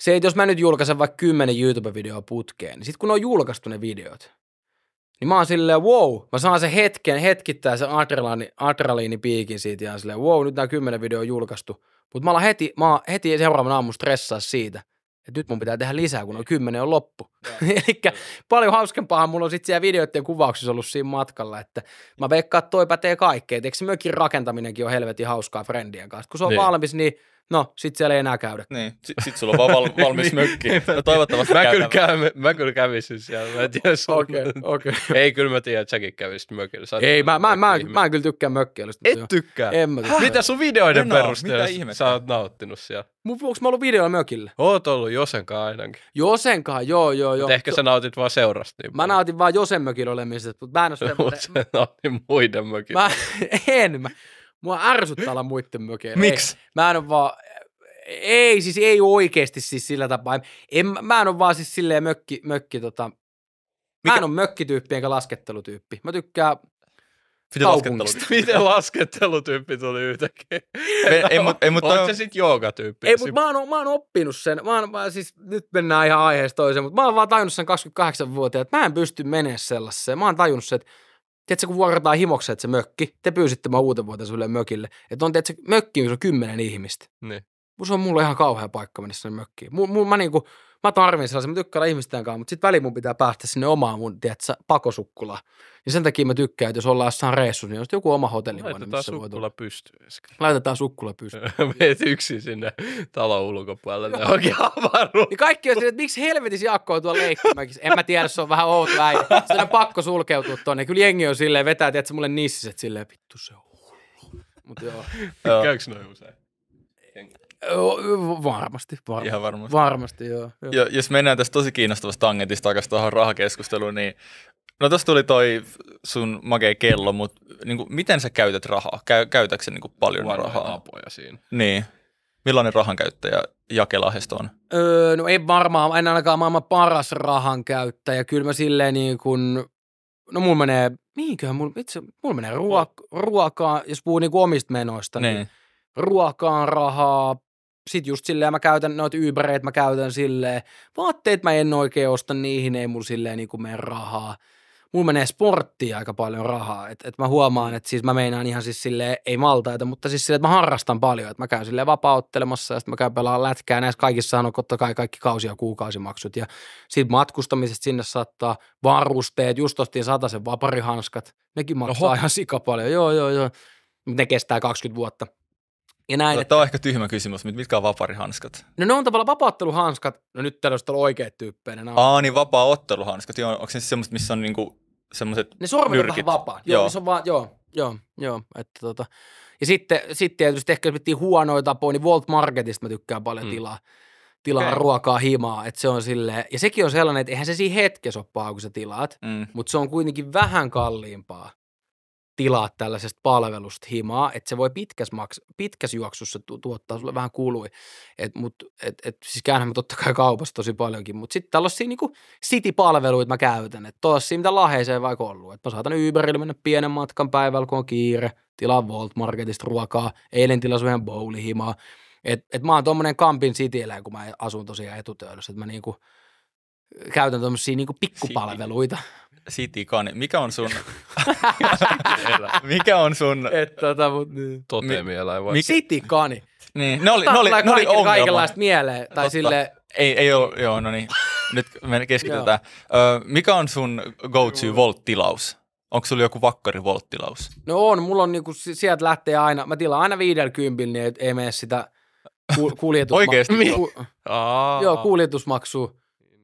se, että jos mä nyt julkaisen vaikka kymmenen YouTube-videoa putkeen, niin sitten kun on julkaistu ne videot, niin mä oon silleen, wow, mä saan sen hetken, hetkittää sen adrenaliini, adrenaliinipiikin siitä ja silleen, wow, nyt nämä kymmenen video on julkaistu. Mutta mä oon heti, mä oon heti seuraavan aamun stressaa siitä, että nyt mun pitää tehdä lisää, kun on kymmenen on loppu. Eli paljon hauskempaahan mulla on sitten siellä videoiden kuvauksissa ollut siinä matkalla, että mä veikkaan, että toi pätee kaikkea. Eikö se myökin rakentaminenkin on helvetin hauskaa frendien kanssa? Kun se on niin. valmis, niin – no, sit siellä ei enää käydä. Niin, S- sit sulla on vaan val, valmis niin. mökki. No toivottavasti mä kyllä, käy, mä kyllä kävisin siellä. Mä en tiedä, okay, okay. Ei, kyllä mä tiedän, että säkin kävisit mökillä. Sain ei, mä, mä, mä, mä, en kyllä tykkää mökkiä. Et joo. tykkää? En mä tykkää. Mitä sun videoiden en perusteella sä oot nauttinut siellä? Mun, vuoksi mä ollut videoilla mökillä? Oot ollut Josenkaan ainakin. Josenkaan, joo, joo, joo. Mut ehkä sä nautit vaan seurasta. Niin mä nautin vaan Josen mökillä olemisesta, mutta mä en ole sitä. Mutta sä nautin muiden mökillä. Mä, en mä. Mua ärsyttää olla muitten mökeillä. Miksi? Mä en ole vaan, ei siis ei oikeasti siis sillä tapaa. En, mä en ole vaan siis silleen mökki, mökki tota, Mikä? mä en ole mökkityyppi enkä laskettelutyyppi. Mä tykkään Miten laskettelutyyppi? Miten laskettelutyyppi tuli yhtäkkiä? Me, se sit joogatyyppi? Ei, mutta mä, oon, mä oon oppinut sen. Mä oon, mä, siis, nyt mennään ihan aiheesta toiseen, mutta mä oon vaan tajunnut sen 28 vuotiaan että mä en pysty menemään sellaiseen. Mä oon tajunnut sen, että tiedätkö, kun vuorataan himokset se mökki, te pyysitte mä uuten vuotta sulle mökille. Että on, tiedätkö, mökki, missä on kymmenen ihmistä. Niin. Se on mulla ihan kauhea paikka mennä sinne mökkiin. M- m- mä niinku, mä tarvin sellaisen, mä tykkään ihmisten kanssa, mutta sitten väliin mun pitää päästä sinne omaan mun, tiedätkö, pakosukkula. Ja sen takia mä tykkään, että jos ollaan jossain reissussa, niin on joku oma hotelli. Laitetaan sukkula pystyyn. Laitetaan sukkula pystyyn. Meet yksin sinne talon ulkopuolelle johonkin avaruuteen. Niin kaikki on että miksi helvetissä Jaakko on tuolla leikkimäkissä. En mä tiedä, se on vähän outo äijä. Se on pakko sulkeutua tuonne. Kyllä jengi on silleen, vetää, tiedätkö, mulle nissiset silleen, vittu se on hullu. Mut joo. Käykö noin usein? Varmasti, var- Ihan varmasti. Varmasti, joo. Ja jos mennään tästä tosi kiinnostavasta tangentista takaisin tuohon rahakeskusteluun, niin No tuossa tuli toi sun makea kello, mutta niin kuin, miten sä käytät rahaa? Käy, käytätkö sä niin kuin, paljon Vanhoja rahaa? apoja siinä. Niin. Millainen rahankäyttäjä Jakelahdesta on? Öö, no ei varmaan, en ainakaan maailman paras rahankäyttäjä. Kyllä mä silleen niin kuin, no mulla menee, mihinköhän mulla, itse, mulla menee ruok, ruokaa, jos puhuu niin kuin omista menoista, niin. niin ruokaan rahaa, sit just silleen mä käytän noita Ubereita, mä käytän silleen, vaatteet mä en oikein osta, niihin ei mun silleen niin kuin mene rahaa. Mulla menee sporttiin aika paljon rahaa, että et mä huomaan, että siis mä meinaan ihan siis silleen, ei maltaita, mutta siis silleen, että mä harrastan paljon, että mä käyn silleen vapauttelemassa ja sitten mä käyn pelaamaan lätkää, näissä kaikissa on totta kai kaikki kausi- ja kuukausimaksut ja sitten matkustamisesta sinne saattaa varusteet, just ostin sen vaparihanskat, nekin maksaa Oho. ihan sika paljon, joo joo joo, ne kestää 20 vuotta – ja näin, no, että... Tämä on ehkä tyhmä kysymys, mutta mitkä on vaparihanskat? No ne on tavallaan vapaatteluhanskat, no nyt täällä on oikeat tyyppejä. On... Aa niin, vapaa-otteluhanskat, joo, onko se siis semmoiset, missä on niinku semmoiset Ne sormet on vähän vapaa, joo, joo. Se on vaan, joo, joo, joo, että tota. Ja sitten, sitten tietysti ehkä jos miettii huonoja tapoja, niin Walt Marketista mä tykkään paljon mm. tilaa tilaa okay. ruokaa himaa, että se on silleen, ja sekin on sellainen, että eihän se siinä hetkessä ole kun sä tilaat, mm. mutta se on kuitenkin vähän kalliimpaa tilaa tällaisesta palvelusta himaa, että se voi pitkäs, maks- pitkäs juoksussa tu- tuottaa sulle vähän kului, että mut, et, et, siis käynhän mä totta kai kaupassa tosi paljonkin, mutta sitten tällaisia niinku city-palveluita mä käytän, että tossa mitä laheeseen vaikka ollut, että mä saatan Uberille mennä pienen matkan päivällä, kun on kiire, tilaa Volt Marketista ruokaa, eilen tilasin vähän bowlihimaa, että et mä oon tuommoinen kampin city kun mä asun tosiaan etutöydössä, että mä niinku käytän tuommoisia niinku pikkupalveluita. City. City Mikä on sun Mikä on sun... Et, tota, mut, niin. Totemieläin vai? City Sitikani. Niin, ne oli, ne oli, ne oli kaiken, Kaikenlaista mieleen. Tai Totta. sille... Ei, ei ole, joo, no niin. Nyt me keskitytään. Ö, mikä on sun go-to volt-tilaus? Onko sulla joku vakkari volt-tilaus? No on, mulla on niinku, sieltä lähtee aina, mä tilaan aina 50, niin ei mene sitä kuljetusmaksua. Oikeesti? Ku, joo, kuljetusmaksua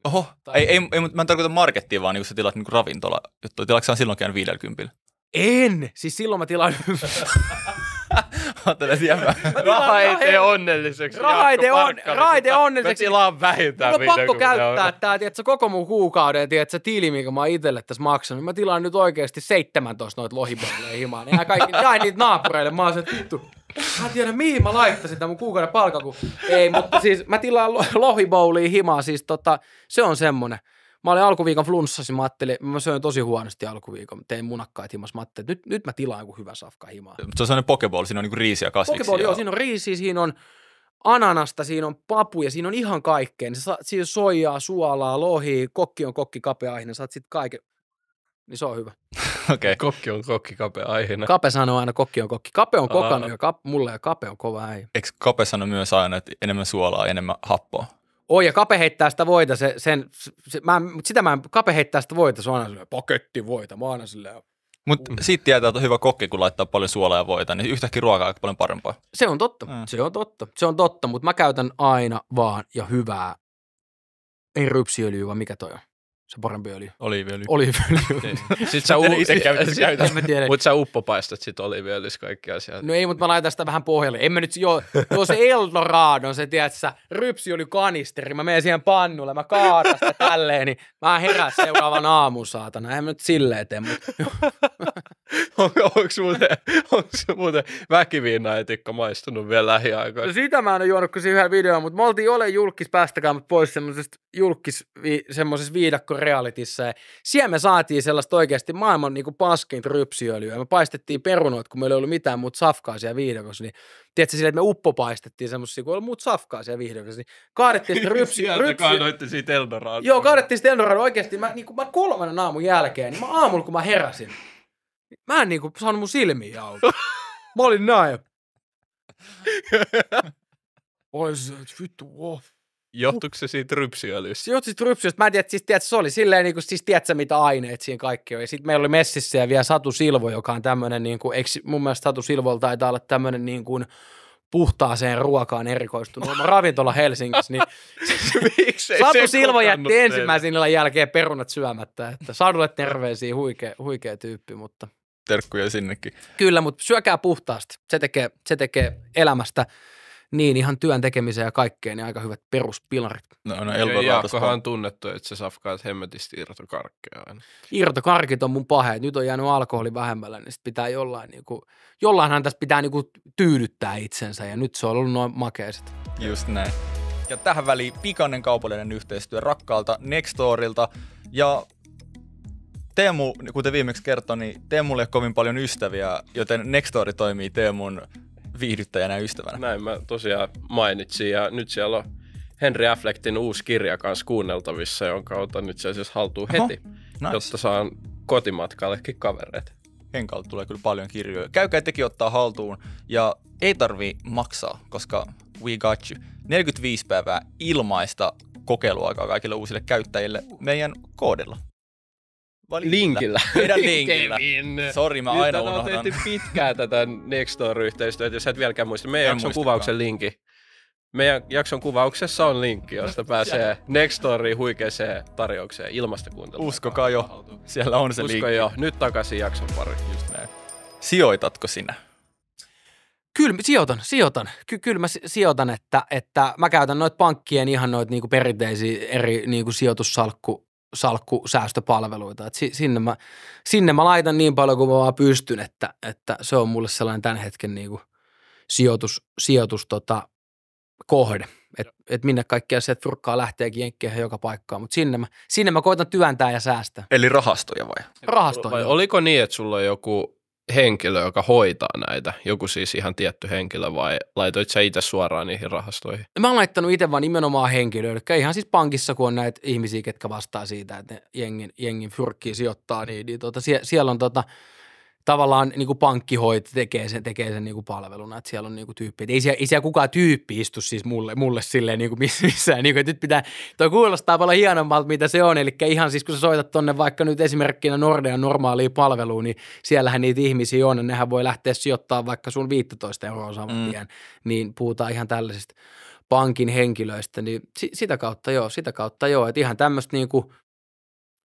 Oho, tai... ei, ei, ei, mä en tarkoita markettia, vaan niin sä tilat niin ravintola. Tilaatko sä silloin käynyt 50? En! Siis silloin mä tilaan... Ajattelen, että Raha ei tee onnelliseksi. Raha ei tee, on, raha tee onnelliseksi. Mä tilaan vähintään. Mä pakko käyttää tää, tiedätkö, koko mun kuukauden, tiedätkö, tiili, minkä mä oon itselle tässä maksanut. Mä tilaan nyt oikeasti 17 noita lohipalleja himaan. Ja kaikki, jain niitä naapureille. Mä oon se, että vittu, Mä en tiedä, mihin mä laittaisin tämän mun kuukauden palkan, kun ei, mutta siis mä tilaan lohibouliin himaa, siis tota, se on semmonen. Mä olin alkuviikon flunssassa, mä ajattelin, mä söin tosi huonosti alkuviikon, tein munakkaat himas, mä ajattelin, että nyt, nyt mä tilaan joku hyvä safka himaa. Se on sellainen pokeball, siinä on niinku riisiä kasviksi. Pokeball, joo, siinä on riisi, siinä on ananasta, siinä on papuja, siinä on ihan kaikkea. Niin Sa- siinä soijaa, suolaa, lohi, kokki on kokki, kapea aihe, saat sit kaiken. Niin se on hyvä. Okay. Kokki on kokki, Kape aiheena. Kape sanoo aina, kokki on kokki. Kape on kokannut ja kap, mulle ja Kape on kova äijä. Eikö Kape sano myös aina, että enemmän suolaa, enemmän happoa? Oi, ja Kape heittää sitä voita, se, sen, se, mä, mutta sitä mä en, Kape heittää sitä voita, se on aina silleen, paketti voita, mä aina silleen, mutta mm. siitä tietää, että on hyvä kokki, kun laittaa paljon suolaa ja voita, niin yhtäkkiä ruokaa on paljon parempaa. Se on totta, mm. se on totta, se on totta, mutta mä käytän aina vaan ja hyvää, ei rypsiöljyä, vaan mikä toi on? se parempi öljy. Oliiviöljy. Oliiviöljy. Niin. Sitten sä, u- itse käytät, käytät. mutta sä uppopaistat sit oliiviöljyssä kaikki asiat. No ei, mutta mä laitan sitä vähän pohjalle. En mä nyt, joo, tuo se Eldorado, se tiedät sä, kanisteri, mä menen siihen pannulle, mä kaadan sitä tälleen, niin mä herään seuraavan aamun, saatana. En mä nyt silleen tee, mutta on, onks muuten, onks muuten väkiviinaitikka maistunut vielä lähiaikoina? No sitä mä en ole juonut kuin yhden videon, mutta me oltiin ole julkis, päästäkää mut pois semmoisesta julkis, vi, semmoisessa viidakko realitissa. Ja siellä me saatiin sellaista oikeasti maailman niin kuin paskinta rypsiöljyä. Me paistettiin perunoita, kun meillä ei ollut mitään muuta safkaa siellä viidakossa. Niin tiedätkö sille, että me uppo paistettiin semmoisia, kun ollut muuta safkaa siellä viidakossa. niin kaadettiin sitä rypsi... Sieltä rypsi... kaadoitte siitä Eldoraan. Joo, kaadettiin sitä Eldoraan. oikeasti. Mä, niin kuin, mä kolmannen aamun jälkeen, niin mä aamulla kun mä heräsin, mä en niin kuin, saanut mun silmiä auki. Mä olin näin. Oi se, vittu, oh. Johtuiko se siitä rypsiöljystä? Johtuiko siitä rypsiöstä. Mä en tiedä, siis, tiedätkö, se oli silleen, niin kuin, siis tiedätkö, mitä aineet siinä kaikki on. Ja sitten meillä oli messissä ja vielä Satu Silvo, joka on tämmöinen, niin kuin, eikö, mun mielestä Satu Silvolla taitaa olla tämmöinen niin kuin, puhtaaseen ruokaan erikoistunut oma ravintola Helsingissä, niin Satu Silvo jätti ensimmäisen illan jälkeen perunat syömättä, että Sadulle terveisiä, huikea, huikea tyyppi, mutta terkkuja sinnekin. Kyllä, mutta syökää puhtaasti. Se tekee, se tekee elämästä niin, ihan työn tekemiseen ja kaikkeen, niin aika hyvät peruspilarit. No, no Jaakkohan on tunnettu, että se safkaat hemmetisti irtokarkkeja aina. Irtokarkit on mun pahe. Nyt on jäänyt alkoholi vähemmällä, niin sitten pitää jollain, niin kuin, jollainhan tässä pitää niin kuin, tyydyttää itsensä ja nyt se on ollut noin makeiset. Just näin. Ja tähän väliin pikainen kaupallinen yhteistyö rakkaalta Nextorilta. Ja Teemu, kuten viimeksi kertoi, niin Teemulle ei ole kovin paljon ystäviä, joten Nextori toimii Teemun viihdyttäjänä ystävänä. Näin mä tosiaan mainitsin ja nyt siellä on Henry Afflectin uusi kirja kanssa kuunneltavissa, jonka otan nyt siis haltuun Oho, heti, nice. jotta saan kotimatkallekin kavereet. Henkalta tulee kyllä paljon kirjoja. Käykää teki ottaa haltuun ja ei tarvi maksaa, koska we got you. 45 päivää ilmaista kokeiluaikaa kaikille uusille käyttäjille meidän koodilla. Linkillä. Meidän linkillä. Sori, mä aina Nyt unohdan. on pitkään tätä Nextdoor-yhteistyötä, jos et vieläkään muista. Meidän en jakson muistakaan. kuvauksen linkki. Meidän jakson kuvauksessa on linkki, josta pääsee Nextdoorin huikeeseen tarjoukseen ilmasta kuuntelua. Uskokaa jo, siellä on se Usko linkki. jo, nyt takaisin jakson pari. Just näin. Sijoitatko sinä? Kyllä, sijoitan, sijoitan. Ky- kyllä mä sijoitan, että, että mä käytän noita pankkien ihan noita niinku perinteisiä eri niinku sijoitussalkku salkkusäästöpalveluita. Et sinne, mä, sinne mä laitan niin paljon kuin mä vaan pystyn, että, että se on mulle sellainen tämän hetken niin kuin sijoitus, sijoitus tota, kohde. Että et minne kaikkea se furkkaa lähteekin jenkkiä joka paikkaan, mutta sinne mä, sinne mä koitan työntää ja säästää. Eli rahastoja vai? Rahastoja. Vai oliko niin, että sulla on joku henkilö, joka hoitaa näitä? Joku siis ihan tietty henkilö vai laitoit sä itse suoraan niihin rahastoihin? Mä oon laittanut itse vaan nimenomaan henkilöön, eli ihan siis pankissa, kun on näitä ihmisiä, ketkä vastaa siitä, että ne jengin, jengin fyrkkiä sijoittaa, niin, niin tuota, sie, siellä on tota, tavallaan niin kuin pankkihoit tekee sen, tekee sen niin kuin palveluna, että siellä on niin kuin tyyppi. ei siellä, ei siellä kukaan tyyppi istu siis mulle, mulle silleen niin kuin missään. Niin kuin, nyt pitää, toi kuulostaa paljon hienommalta, mitä se on. Eli ihan siis kun sä soitat tonne vaikka nyt esimerkkinä Nordean normaaliin palveluun, niin siellähän niitä ihmisiä on. Ja nehän voi lähteä sijoittaa vaikka sun 15 euroa saman mm. tien. Mm. Niin puhutaan ihan tällaisista pankin henkilöistä, niin sitä kautta joo, sitä kautta joo. Että ihan tämmöistä niin kuin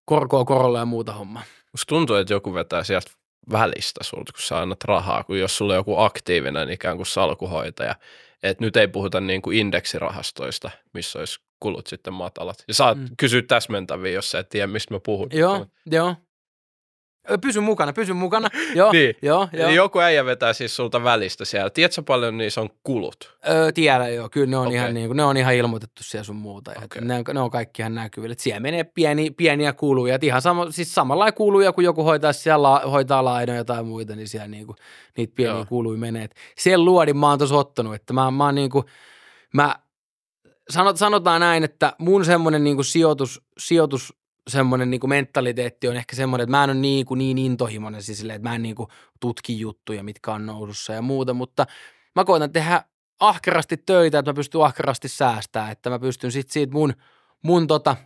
korkoa korolla ja muuta hommaa. Musta tuntuu, että joku vetää sieltä välistä sulta, kun sä annat rahaa, kun jos sulla on joku aktiivinen ikään kuin salkuhoitaja, että nyt ei puhuta niin kuin indeksirahastoista, missä olisi kulut sitten matalat. Ja saat mm. kysyä täsmentäviä, jos sä et tiedä, mistä mä puhun. Joo, joo. Pysy mukana, pysy mukana. Joo, niin. joo, joo. Joku äijä vetää siis sulta välistä siellä. Tiedätkö paljon niissä on kulut? Öö, tiedän joo, kyllä ne on, okay. ihan, niin kuin, ne on ihan ilmoitettu siellä sun muuta. Okay. Ne, on, ne on kaikki ihan näkyvillä. siellä menee pieni, pieniä kuluja. Et ihan sama, siis samalla kuluja, kun joku hoitaa, siellä hoitaa lainoja tai muita, niin siellä niin kuin, niitä pieniä joo. kuluja menee. Et sen luodin mä oon tuossa ottanut, että mä, mä niin kuin, mä, sanotaan näin, että mun semmoinen niin sijoitus, sijoitus semmoinen niin mentaliteetti on ehkä semmoinen, että mä en ole niin, kuin niin intohimoinen, siis silleen, että mä en niin kuin tutki juttuja, mitkä on nousussa ja muuta, mutta mä koitan tehdä ahkerasti töitä, että mä pystyn ahkerasti säästää, että mä pystyn sitten siitä mun, mun tota –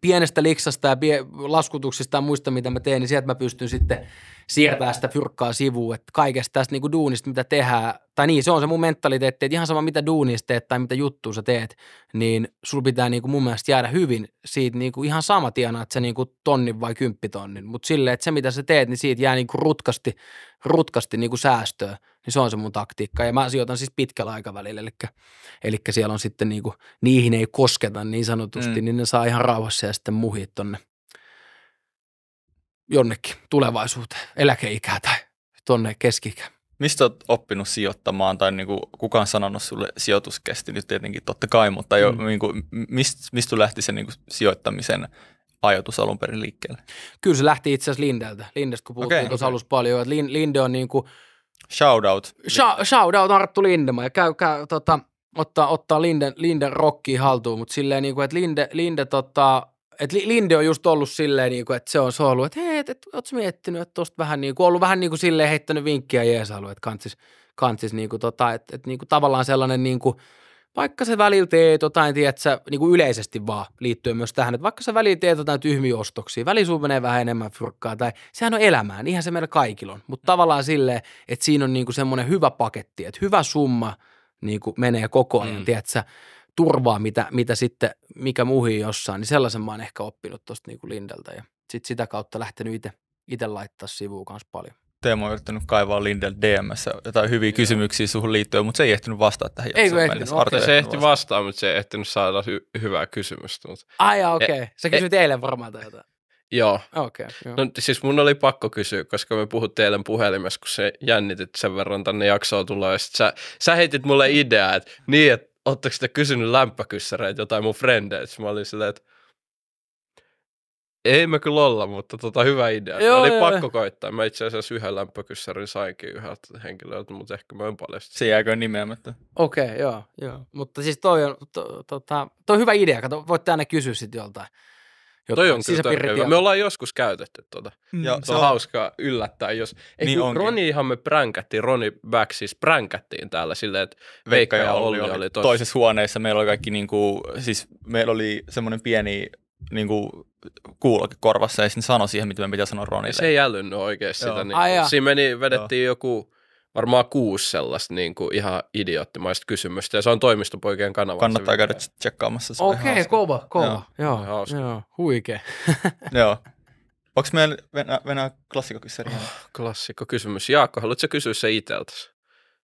pienestä liksasta ja pie- laskutuksista ja muista, mitä mä teen, niin sieltä mä pystyn sitten siirtämään sitä fyrkkaa sivuun, että kaikesta tästä kuin niinku duunista, mitä tehdään, tai niin, se on se mun mentaliteetti, että ihan sama mitä duunista teet tai mitä juttua sä teet, niin sul pitää kuin niinku mun mielestä jäädä hyvin siitä kuin niinku ihan sama tiena, että se kuin tonnin vai kymppitonnin, mutta silleen, että se mitä sä teet, niin siitä jää kuin rutkasti, rutkasti kuin säästöä niin se on se mun taktiikka. Ja mä sijoitan siis pitkällä aikavälillä, eli, eli siellä on sitten niinku, niihin ei kosketa niin sanotusti, mm. niin ne saa ihan rauhassa ja sitten muhit tonne jonnekin tulevaisuuteen, eläkeikää tai tonne keskikään. Mistä olet oppinut sijoittamaan tai niin kuin, kuka sanonut sulle sijoituskesti nyt tietenkin totta kai, mutta jo, mm. niin kuin, mist, mistä lähti se niin kuin, sijoittamisen ajatus alun perin liikkeelle? Kyllä se lähti itse asiassa Lindeltä. Lindestä kun puhuttiin okay, tuossa okay. alussa paljon, että Linde on niin kuin – Shoutout. shoutout Arttu Lindema ja käy, käy tota, ottaa, ottaa Linden, Linden rockiin haltuun, mutta silleen niin kuin, että Linde, Linde tota, et Linde on just ollut silleen, niin kuin, että se on, se ollut, että hei, et, et, ootko miettinyt, että tuosta vähän niin kuin, ollut vähän niin kuin silleen heittänyt vinkkiä jeesailu, että kantsis, kantsis niin kuin, tota, että et, niin kuin, tavallaan sellainen niin kuin – vaikka se välillä teet jotain, tiedätkö, niin kuin yleisesti vaan liittyen myös tähän, että vaikka se välillä teet jotain tyhmiä ostoksia, välillä menee vähän enemmän fyrkkaa, tai sehän on elämää, niinhän se meillä kaikilla on, mutta tavallaan silleen, että siinä on niin kuin semmoinen hyvä paketti, että hyvä summa niin kuin menee koko ajan, mm. tiedätkö, turvaa, mitä, mitä sitten, mikä muuhi jossain, niin sellaisen mä oon ehkä oppinut tuosta niin Lindeltä ja sitten sitä kautta lähtenyt itse laittaa sivuun kanssa paljon. Teemo on yrittänyt kaivaa Lindel DMssä jotain hyviä Joo. kysymyksiä suhun liittyen, mutta se ei ehtinyt vastata tähän Ei ehtinyt, okay. Se ehti vastaa, vastaa, mutta se ei ehtinyt saada hy- hyvää kysymystä. Mutta... Ai okei. Okay. E- Sä kysyit e- eilen varmaan tai jotain. Joo. Okay, jo. No siis mun oli pakko kysyä, koska me puhuttiin eilen puhelimessa, kun se jännitit sen verran tänne jaksoa tulla. Ja sä, sä heitit mulle ideaa, että niin, että ootteko te kysynyt lämpökyssäreitä jotain mun frendeitä. Mä olin silleen, että ei me kyllä olla, mutta tota, hyvä idea. Joo, oli joo, pakko joo. koittaa. Mä itse asiassa yhden lämpökyssärin sainkin yhdeltä henkilöltä, mutta ehkä mä en paljasta. Se jääkö nimeämättä. Okei, okay, joo, joo. Mutta siis toi on, to, to, tota, toi on hyvä idea. Kato, voitte aina kysyä sitten joltain. toi on kyllä Me ollaan joskus käytetty tuota. Mm. Ja se on, on hauskaa yllättää, jos... Ei, niin Roni ihan me pränkättiin, Roni Back siis pränkättiin täällä silleen, että Veikka ja Olli oli, oli toisessa. toisessa huoneessa. Meillä oli kaikki niinku, siis meillä oli semmoinen pieni niin kuin, kuulokin korvassa ja sano siihen, mitä me pitää sanoa Ronille. Se ei älynnyt oikein sitä. Niin, kuin, siinä meni, vedettiin Joo. joku varmaan kuusi sellaista niin kuin ihan idioottimaista kysymystä, ja se on toimistopoikien kanava. Kannattaa käydä tsekkaamassa. Okei, okay, kova, kova. Joo, joo, joo huike. joo. Onko meillä Venä, Venä klassikokyssäri? Oh, klassikokysymys. Jaakko, haluatko kysyä se itseltäsi?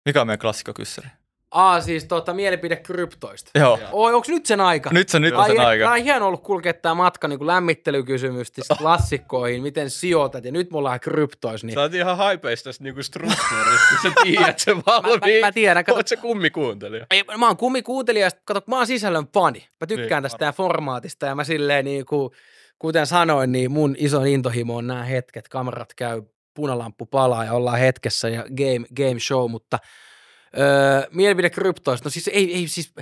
Mikä on meidän klassikkokyssäri? Aa, siis tota, mielipide kryptoista. Joo. Oi, onko nyt sen aika? Nyt se nyt on sen aika. Tämä on hieno ollut kulkea tämä matka niin lämmittelykysymystä klassikkoihin, miten sijoitat, ja nyt mulla on kryptoissa. Niin... Sä oot ihan haipeista tästä niinku struktuurista, sä tiedät se valmiin. Mä, mä, mä tiedän. Kato... Oot sä kummikuuntelija? Ei, mä oon kummikuuntelija, kato, mä oon sisällön fani. Mä tykkään niin, tästä ja formaatista, ja mä silleen niinku, kuten sanoin, niin mun iso intohimo on nämä hetket, kamerat käy, punalamppu palaa ja ollaan hetkessä ja game, game show, mutta – Öö, mielipide kryptoista, no siis ei, ei siis,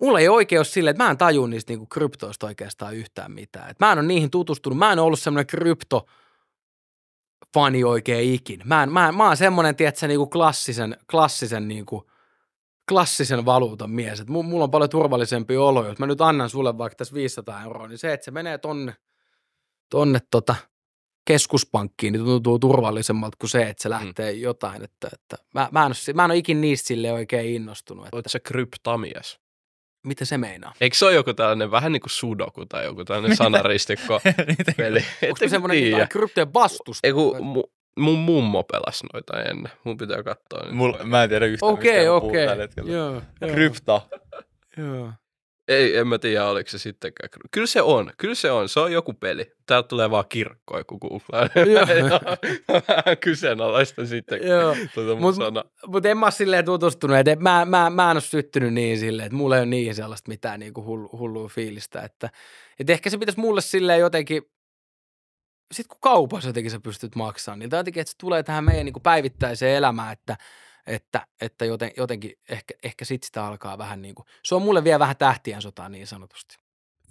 mulla ei oikeus sille, että mä en tajua niistä niinku kryptoista oikeastaan yhtään mitään. Et mä en ole niihin tutustunut, mä en ole ollut semmoinen krypto fani oikein ikin. Mä, en, mä, en, mä oon semmoinen, tiedätkö, niinku klassisen, klassisen niinku, klassisen valuutan mies. Et mulla on paljon turvallisempi olo, jos mä nyt annan sulle vaikka tässä 500 euroa, niin se, että se menee tonne, tonne tota – keskuspankkiin, niin tuntuu turvallisemmalta kuin se, että se mm. lähtee mm. jotain. Että, että mä, mä, en ole, mä en ole ikin niistä sille oikein innostunut. Että... Oletko se kryptamies? Mitä se meinaa? Eikö se ole joku tällainen vähän niin kuin sudoku tai joku tällainen sanaristikko peli? Onko se semmoinen niinku kryptojen vastus? Eiku, mu- mun mummo pelasi noita ennen. Mun pitää katsoa. Mul, mä en tiedä yhtään, okay, mistä okay. tällä hetkellä. joo. Krypta. joo. Ei, en mä tiedä, oliko se sittenkään. Kyllä se on, kyllä se on. Se on joku peli. Täältä tulee vaan kirkko, joku googlaa. Kyseenalaista sitten Joo. tuota Mutta mut en mä ole silleen tutustunut. Et mä, mä, mä en ole syttynyt niin silleen, että mulla ei ole niin sellaista mitään niinku hullu, hullua fiilistä. Että, et ehkä se pitäisi mulle silleen jotenkin sitten kun kaupassa jotenkin sä pystyt maksamaan, niin jotenkin, että se tulee tähän meidän niin päivittäiseen elämään, että – että, että joten, jotenkin ehkä, ehkä sit sitä alkaa vähän niin kuin, se on mulle vielä vähän tähtien sotaa niin sanotusti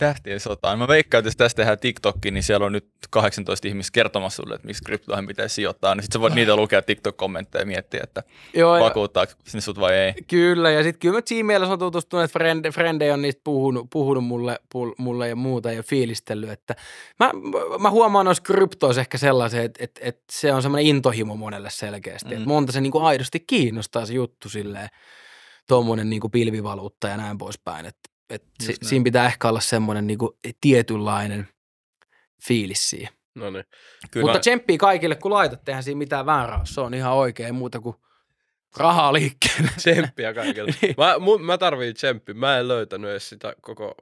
tähtien sotaan. Mä veikkaan, että jos tästä tehdään TikTokki, niin siellä on nyt 18 ihmistä kertomassa sulle, että miksi kryptoihin pitäisi sijoittaa. Niin sitten sä voit niitä lukea TikTok-kommentteja ja miettiä, että Joo, vakuuttaako sinne sut vai ei. Kyllä, ja sitten kyllä mä Gmailissa on tutustunut, että friend, frende on niistä puhunut, puhunut mulle, pul, mulle ja muuta ja fiilistellyt. Että mä, mä huomaan noissa kryptoissa ehkä sellaisen, että, että, että se on semmoinen intohimo monelle selkeästi. Mm. Että monta se niin kuin aidosti kiinnostaa se juttu silleen tuommoinen niin kuin pilvivaluutta ja näin poispäin. Että et si, siinä pitää ehkä olla semmoinen niinku tietynlainen fiilis siihen. No niin. Kyllä. Mutta tsemppii kaikille, kun laitat, tehän siinä mitään väärää Se on ihan oikein muuta kuin rahaa liikkeelle. Tsemppiä kaikille. niin. mä, mä tarviin tsemppiä. Mä en löytänyt edes sitä koko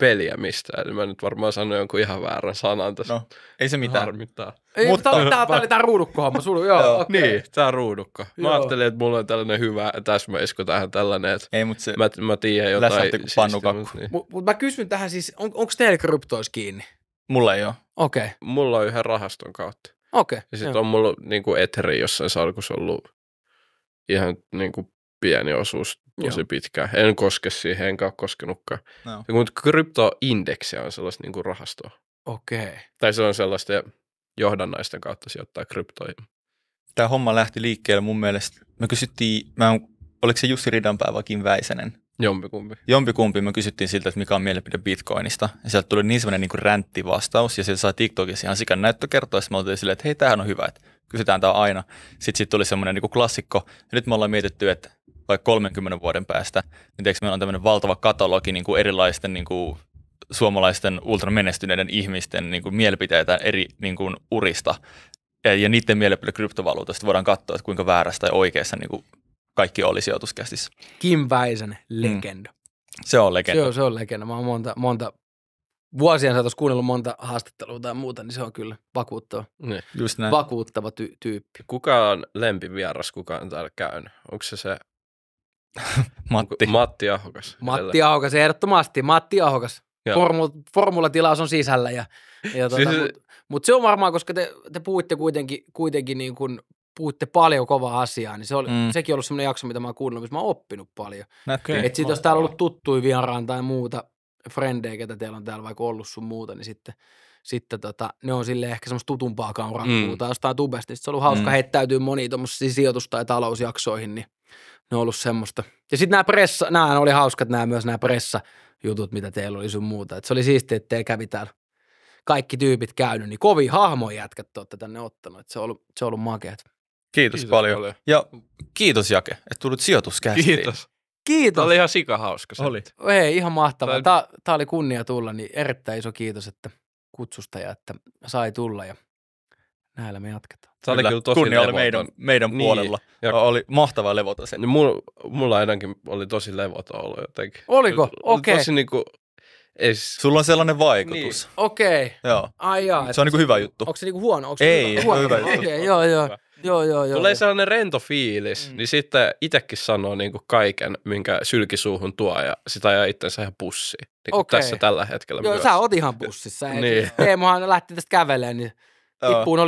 peliä mistään, niin mä nyt varmaan sanoin jonkun ihan väärän sanan tässä. No, ei se mitään. Harmittaa. Ei, mutta... Tämä, tämä, tämä oli tämä ruudukkohomma, sulla, joo. joo. Okay. Niin, tämä ruudukko. Mä joo. ajattelin, että mulla on tällainen hyvä täsmäisku tähän tällainen, että ei, mutta se mä, mä tiedän jotain. kuin pannukakku. Niin. Mutta mut mä kysyn tähän siis, on, onko teillä kryptois kiinni? Mulla ei ole. Okei. Okay. Mulla on yhden rahaston kautta. Okei. Okay. Ja sitten on mulla niin kuin Etheri jossain salkussa ollut ihan niin kuin pieni osuus tosi pitkään. En koske siihen, enkä ole koskenutkaan. No. Mutta kryptoindeksi on sellaista niin kuin rahastoa. Okei. Okay. Tai se on sellaista johdannaisten kautta sijoittaa kryptoihin. Tämä homma lähti liikkeelle mun mielestä. Me kysyttiin, mä, oliko se Jussi Ridanpää vai Kim Väisänen? Jompikumpi. Jompikumpi. Me kysyttiin siltä, että mikä on mielipide Bitcoinista. Ja sieltä tuli niin sellainen niin kuin ränttivastaus. Ja sieltä sai TikTokissa ihan sikan näyttökertoa. Ja me oltiin silleen, että hei, tämähän on hyvä. Että kysytään tämä aina. Sitten siitä tuli semmoinen niin kuin klassikko. Ja nyt me ollaan mietitty, että vaikka 30 vuoden päästä, niin teikö, meillä on tämmöinen valtava katalogi niin kuin erilaisten niin kuin suomalaisten ultramenestyneiden ihmisten niin kuin mielipiteitä eri niin kuin urista. Ja, ja niiden mielipiteitä kryptovaluutasta voidaan katsoa, että kuinka väärässä tai oikeassa niin kuin kaikki oli sijoituskästissä. Kim Väisen legenda. Mm. Se on legenda. Se on, se on legenda. Mä oon monta, monta vuosien saatossa kuunnellut monta haastattelua tai muuta, niin se on kyllä vakuuttava. Niin. Just näin. Vakuuttava ty- tyyppi. Kuka on lempivieras, kuka on täällä käynyt? Onko se se Matti. Matti Ahokas. Matti Ahokas, ehdottomasti. Matti Ahokas. Formula, formulatilaus on sisällä. Ja, ja tuota, siis... Mutta mut se on varmaan, koska te, te puhuitte kuitenkin, kuitenkin niin kuin puhutte paljon kovaa asiaa, niin se oli, mm. sekin on ollut semmoinen jakso, mitä mä oon kuunnellut, missä mä oon oppinut paljon. Okay. Että sitten jos täällä on ollut tuttuja vieraan tai muuta, frendejä, ketä teillä on täällä vaikka ollut sun muuta, niin sitten, sitten tota, ne on sille ehkä semmoista tutumpaa kauraa mm. tai jostain tubesta. Sitten se on ollut hauska mm. heittäytyä moniin tuommoisiin sijoitus- tai talousjaksoihin, niin ne on ollut semmoista. Ja sitten nämä pressa, nämä oli hauskat nämä myös nämä pressa jutut, mitä teillä oli sun muuta. Et se oli siistiä, että te kävi täällä kaikki tyypit käynyt, niin kovi hahmoja jätkät olette tänne ottanut. Et se on ollut, se on ollut makeat. Kiitos, kiitos paljon. paljon. Ja kiitos Jake, että tulit sijoituskästiin. Kiitos. Kiitos. Tämä oli ihan sikahauska. Se. Oli. Hei, ihan mahtavaa. Tämä, oli... Tämä oli kunnia tulla, niin erittäin iso kiitos, että kutsusta ja että sai tulla. Ja näillä me jatketaan. Sä oli kyllä tosi oli meidän, meidän niin. puolella. Ja oli mahtava levota sen. Niin mulla, mulla ainakin oli tosi levota ollut jotenkin. Oliko? Okei. Okay. niinku, es... Sulla on sellainen vaikutus. Niin. Okei. Okay. Joo. Ai se on niinku hyvä juttu. Onko se niinku huono? Onks ei, hyvä, huono? hyvä juttu. Okei, okay, joo, joo. Joo, joo, joo. Tulee sellainen rento fiilis, mm. niin sitten itsekin sanoo niin kuin kaiken, minkä sylkisuuhun tuo, ja sitä ajaa itsensä ihan pussiin. Niin okay. Tässä tällä hetkellä Joo, myös. sä oot ihan pussissa. Niin. Teemohan lähti tästä kävelemään, niin tippuu no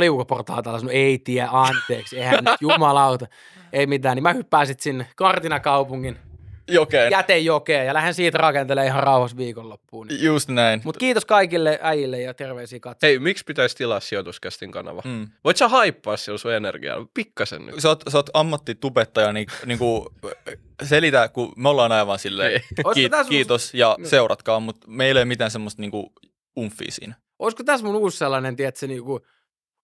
täällä, sanoi, ei tie, anteeksi, eihän nyt jumalauta, ei mitään, niin mä hyppään sitten sinne Kartinakaupungin jokeen. jätejokeen ja lähden siitä rakentelemaan ihan rauhassa viikonloppuun. Niin. Just näin. Mutta kiitos kaikille äijille ja terveisiä katsoja. Hei, miksi pitäisi tilaa sijoituskästin kanava? Mm. Voit sä haippaa sillä sun energiaa? Pikkasen nyt. Sä oot, sä oot ammattitubettaja, niin, niin kuin äh, selitä, kun me ollaan aivan silleen, niin. kiit, kiitos ja no. seuratkaa, mutta meillä ei ole mitään semmoista niin kuin umfia siinä. Olisiko tässä mun uusi sellainen, tietysti, niin kuin,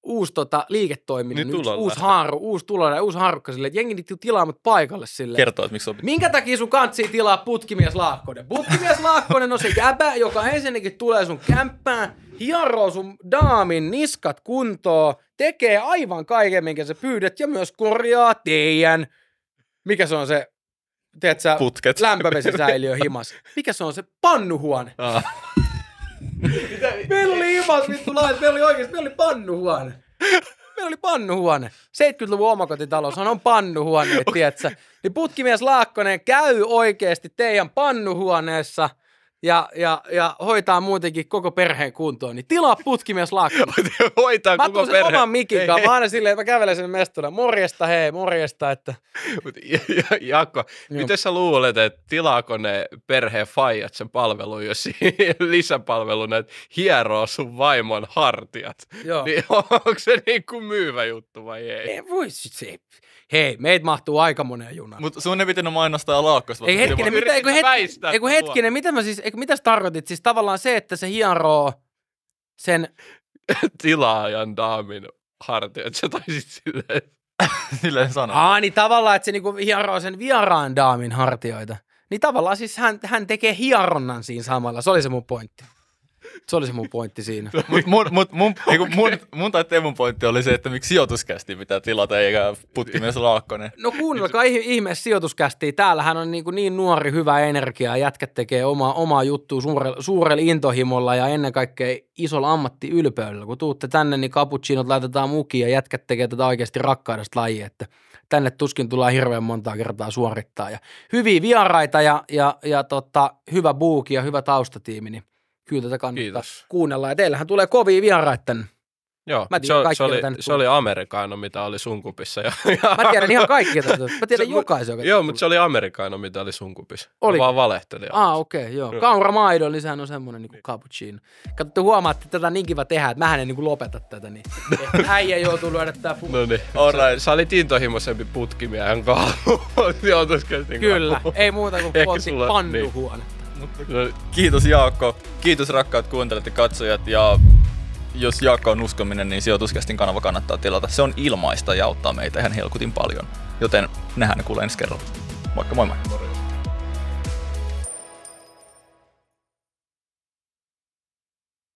uusi tota, liiketoiminta, nyt niin niin yksi, uusi haaru, uusi tulona ja uusi haarukka sille, jengi niitä tilaamat paikalle sille. Kertoo, että miksi on. Minkä takia sun kantsi tilaa putkimies Laakkonen? Putkimies Laakkonen on se jäbä, joka ensinnäkin tulee sun kämppään, hieroo sun daamin niskat kuntoon, tekee aivan kaiken, minkä sä pyydät ja myös korjaa teidän, mikä se on se, teet sä, Putket. lämpövesisäiliö himas. Mikä se on se pannuhuone? Ah meillä oli ihan vittu lait, meillä oli oikeesti, meillä oli pannuhuone. Meillä oli pannuhuone. 70-luvun omakotitaloshan on pannuhuone, tiedätkö? Niin putkimies Laakkonen käy oikeasti teidän pannuhuoneessa – ja, ja, ja hoitaa muutenkin koko perheen kuntoon, niin tilaa putkimies laakku. hoitaa mä koko perheen. Mä oman mikin kanssa. Mä aina silleen, että mä kävelen sen mestolle. Morjesta, hei, morjesta. Että... Jaakko, miten sä luulet, että tilaako ne perheen faijat sen palvelun, jos lisäpalveluna, että hieroo sun vaimon hartiat? Joo. Niin onko se niin kuin myyvä juttu vai ei? Ei voi, se, hei, meitä mahtuu aika moneen junaan. Mutta sun ei pitänyt mainostaa laakkosta. Ei hetkinen, mitä, eiku, hetki, eiku, hetkinen, mitä mä siis, eiku, mitäs tarkoitit? Siis tavallaan se, että se hienroo sen... Tilaajan daamin hartiat, sä taisit silleen, silleen sanoa. Aa, niin tavallaan, että se niinku hieroo sen vieraan daamin hartioita. Niin tavallaan siis hän, hän tekee hieronnan siinä samalla, se oli se mun pointti. Se oli se mun pointti siinä. mut mun, mut, mun, eiku, mun, mun tai Teemun pointti oli se, että miksi sijoituskästi pitää tilata eikä puttimies Laakkonen. No kuunnelkaa ihme sijoituskästiä. Täällähän on niin, niin nuori hyvä energia. jätkä tekee oma, omaa juttua suurella, suurella intohimolla ja ennen kaikkea isolla ammattiylpeydellä. Kun tuutte tänne, niin kaputsiinot laitetaan mukiin ja jätkät tekee tätä oikeasti rakkaudesta lajia. Että tänne tuskin tullaan hirveän montaa kertaa suorittaa. Ja hyviä vieraita ja, ja, ja tota, hyvä buuki ja hyvä taustatiimi, niin – kyllä tätä kannattaa Kiitos. kuunnella. Ja teillähän tulee kovia vieraitten. Joo, mä tiedän se, se, oli, se oli amerikaano, mitä oli sunkupissa. Ja, ja. Mä tiedän ihan kaikki. Mä tiedän se, jokaisen. Joka joo, mutta se oli amerikaano, mitä oli sunkupissa. Oli. Mä vaan valehtelin. Ah, okei, okay, joo. joo. Kaura Maido, niinku niin sehän on semmoinen niin kuin cappuccino. Kato, huomaatte, että tätä niin kiva tehdä, että mähän en niin kuin lopeta tätä, niin äijä joutuu lyödä tää putki. No niin, alright. Sä olit intohimoisempi putkimiehen kanssa. Niinku- kyllä, ei muuta kuin Ehkä pannuhuone. Niin. Kiitos Jaakko. Kiitos rakkaat kuuntelijat ja katsojat. Ja jos Jaakko on uskominen, niin sijoituskästin kanava kannattaa tilata. Se on ilmaista ja auttaa meitä ihan helkutin paljon. Joten nähdään ja kuulee ensi kerralla. Moikka moi moi. Morjens.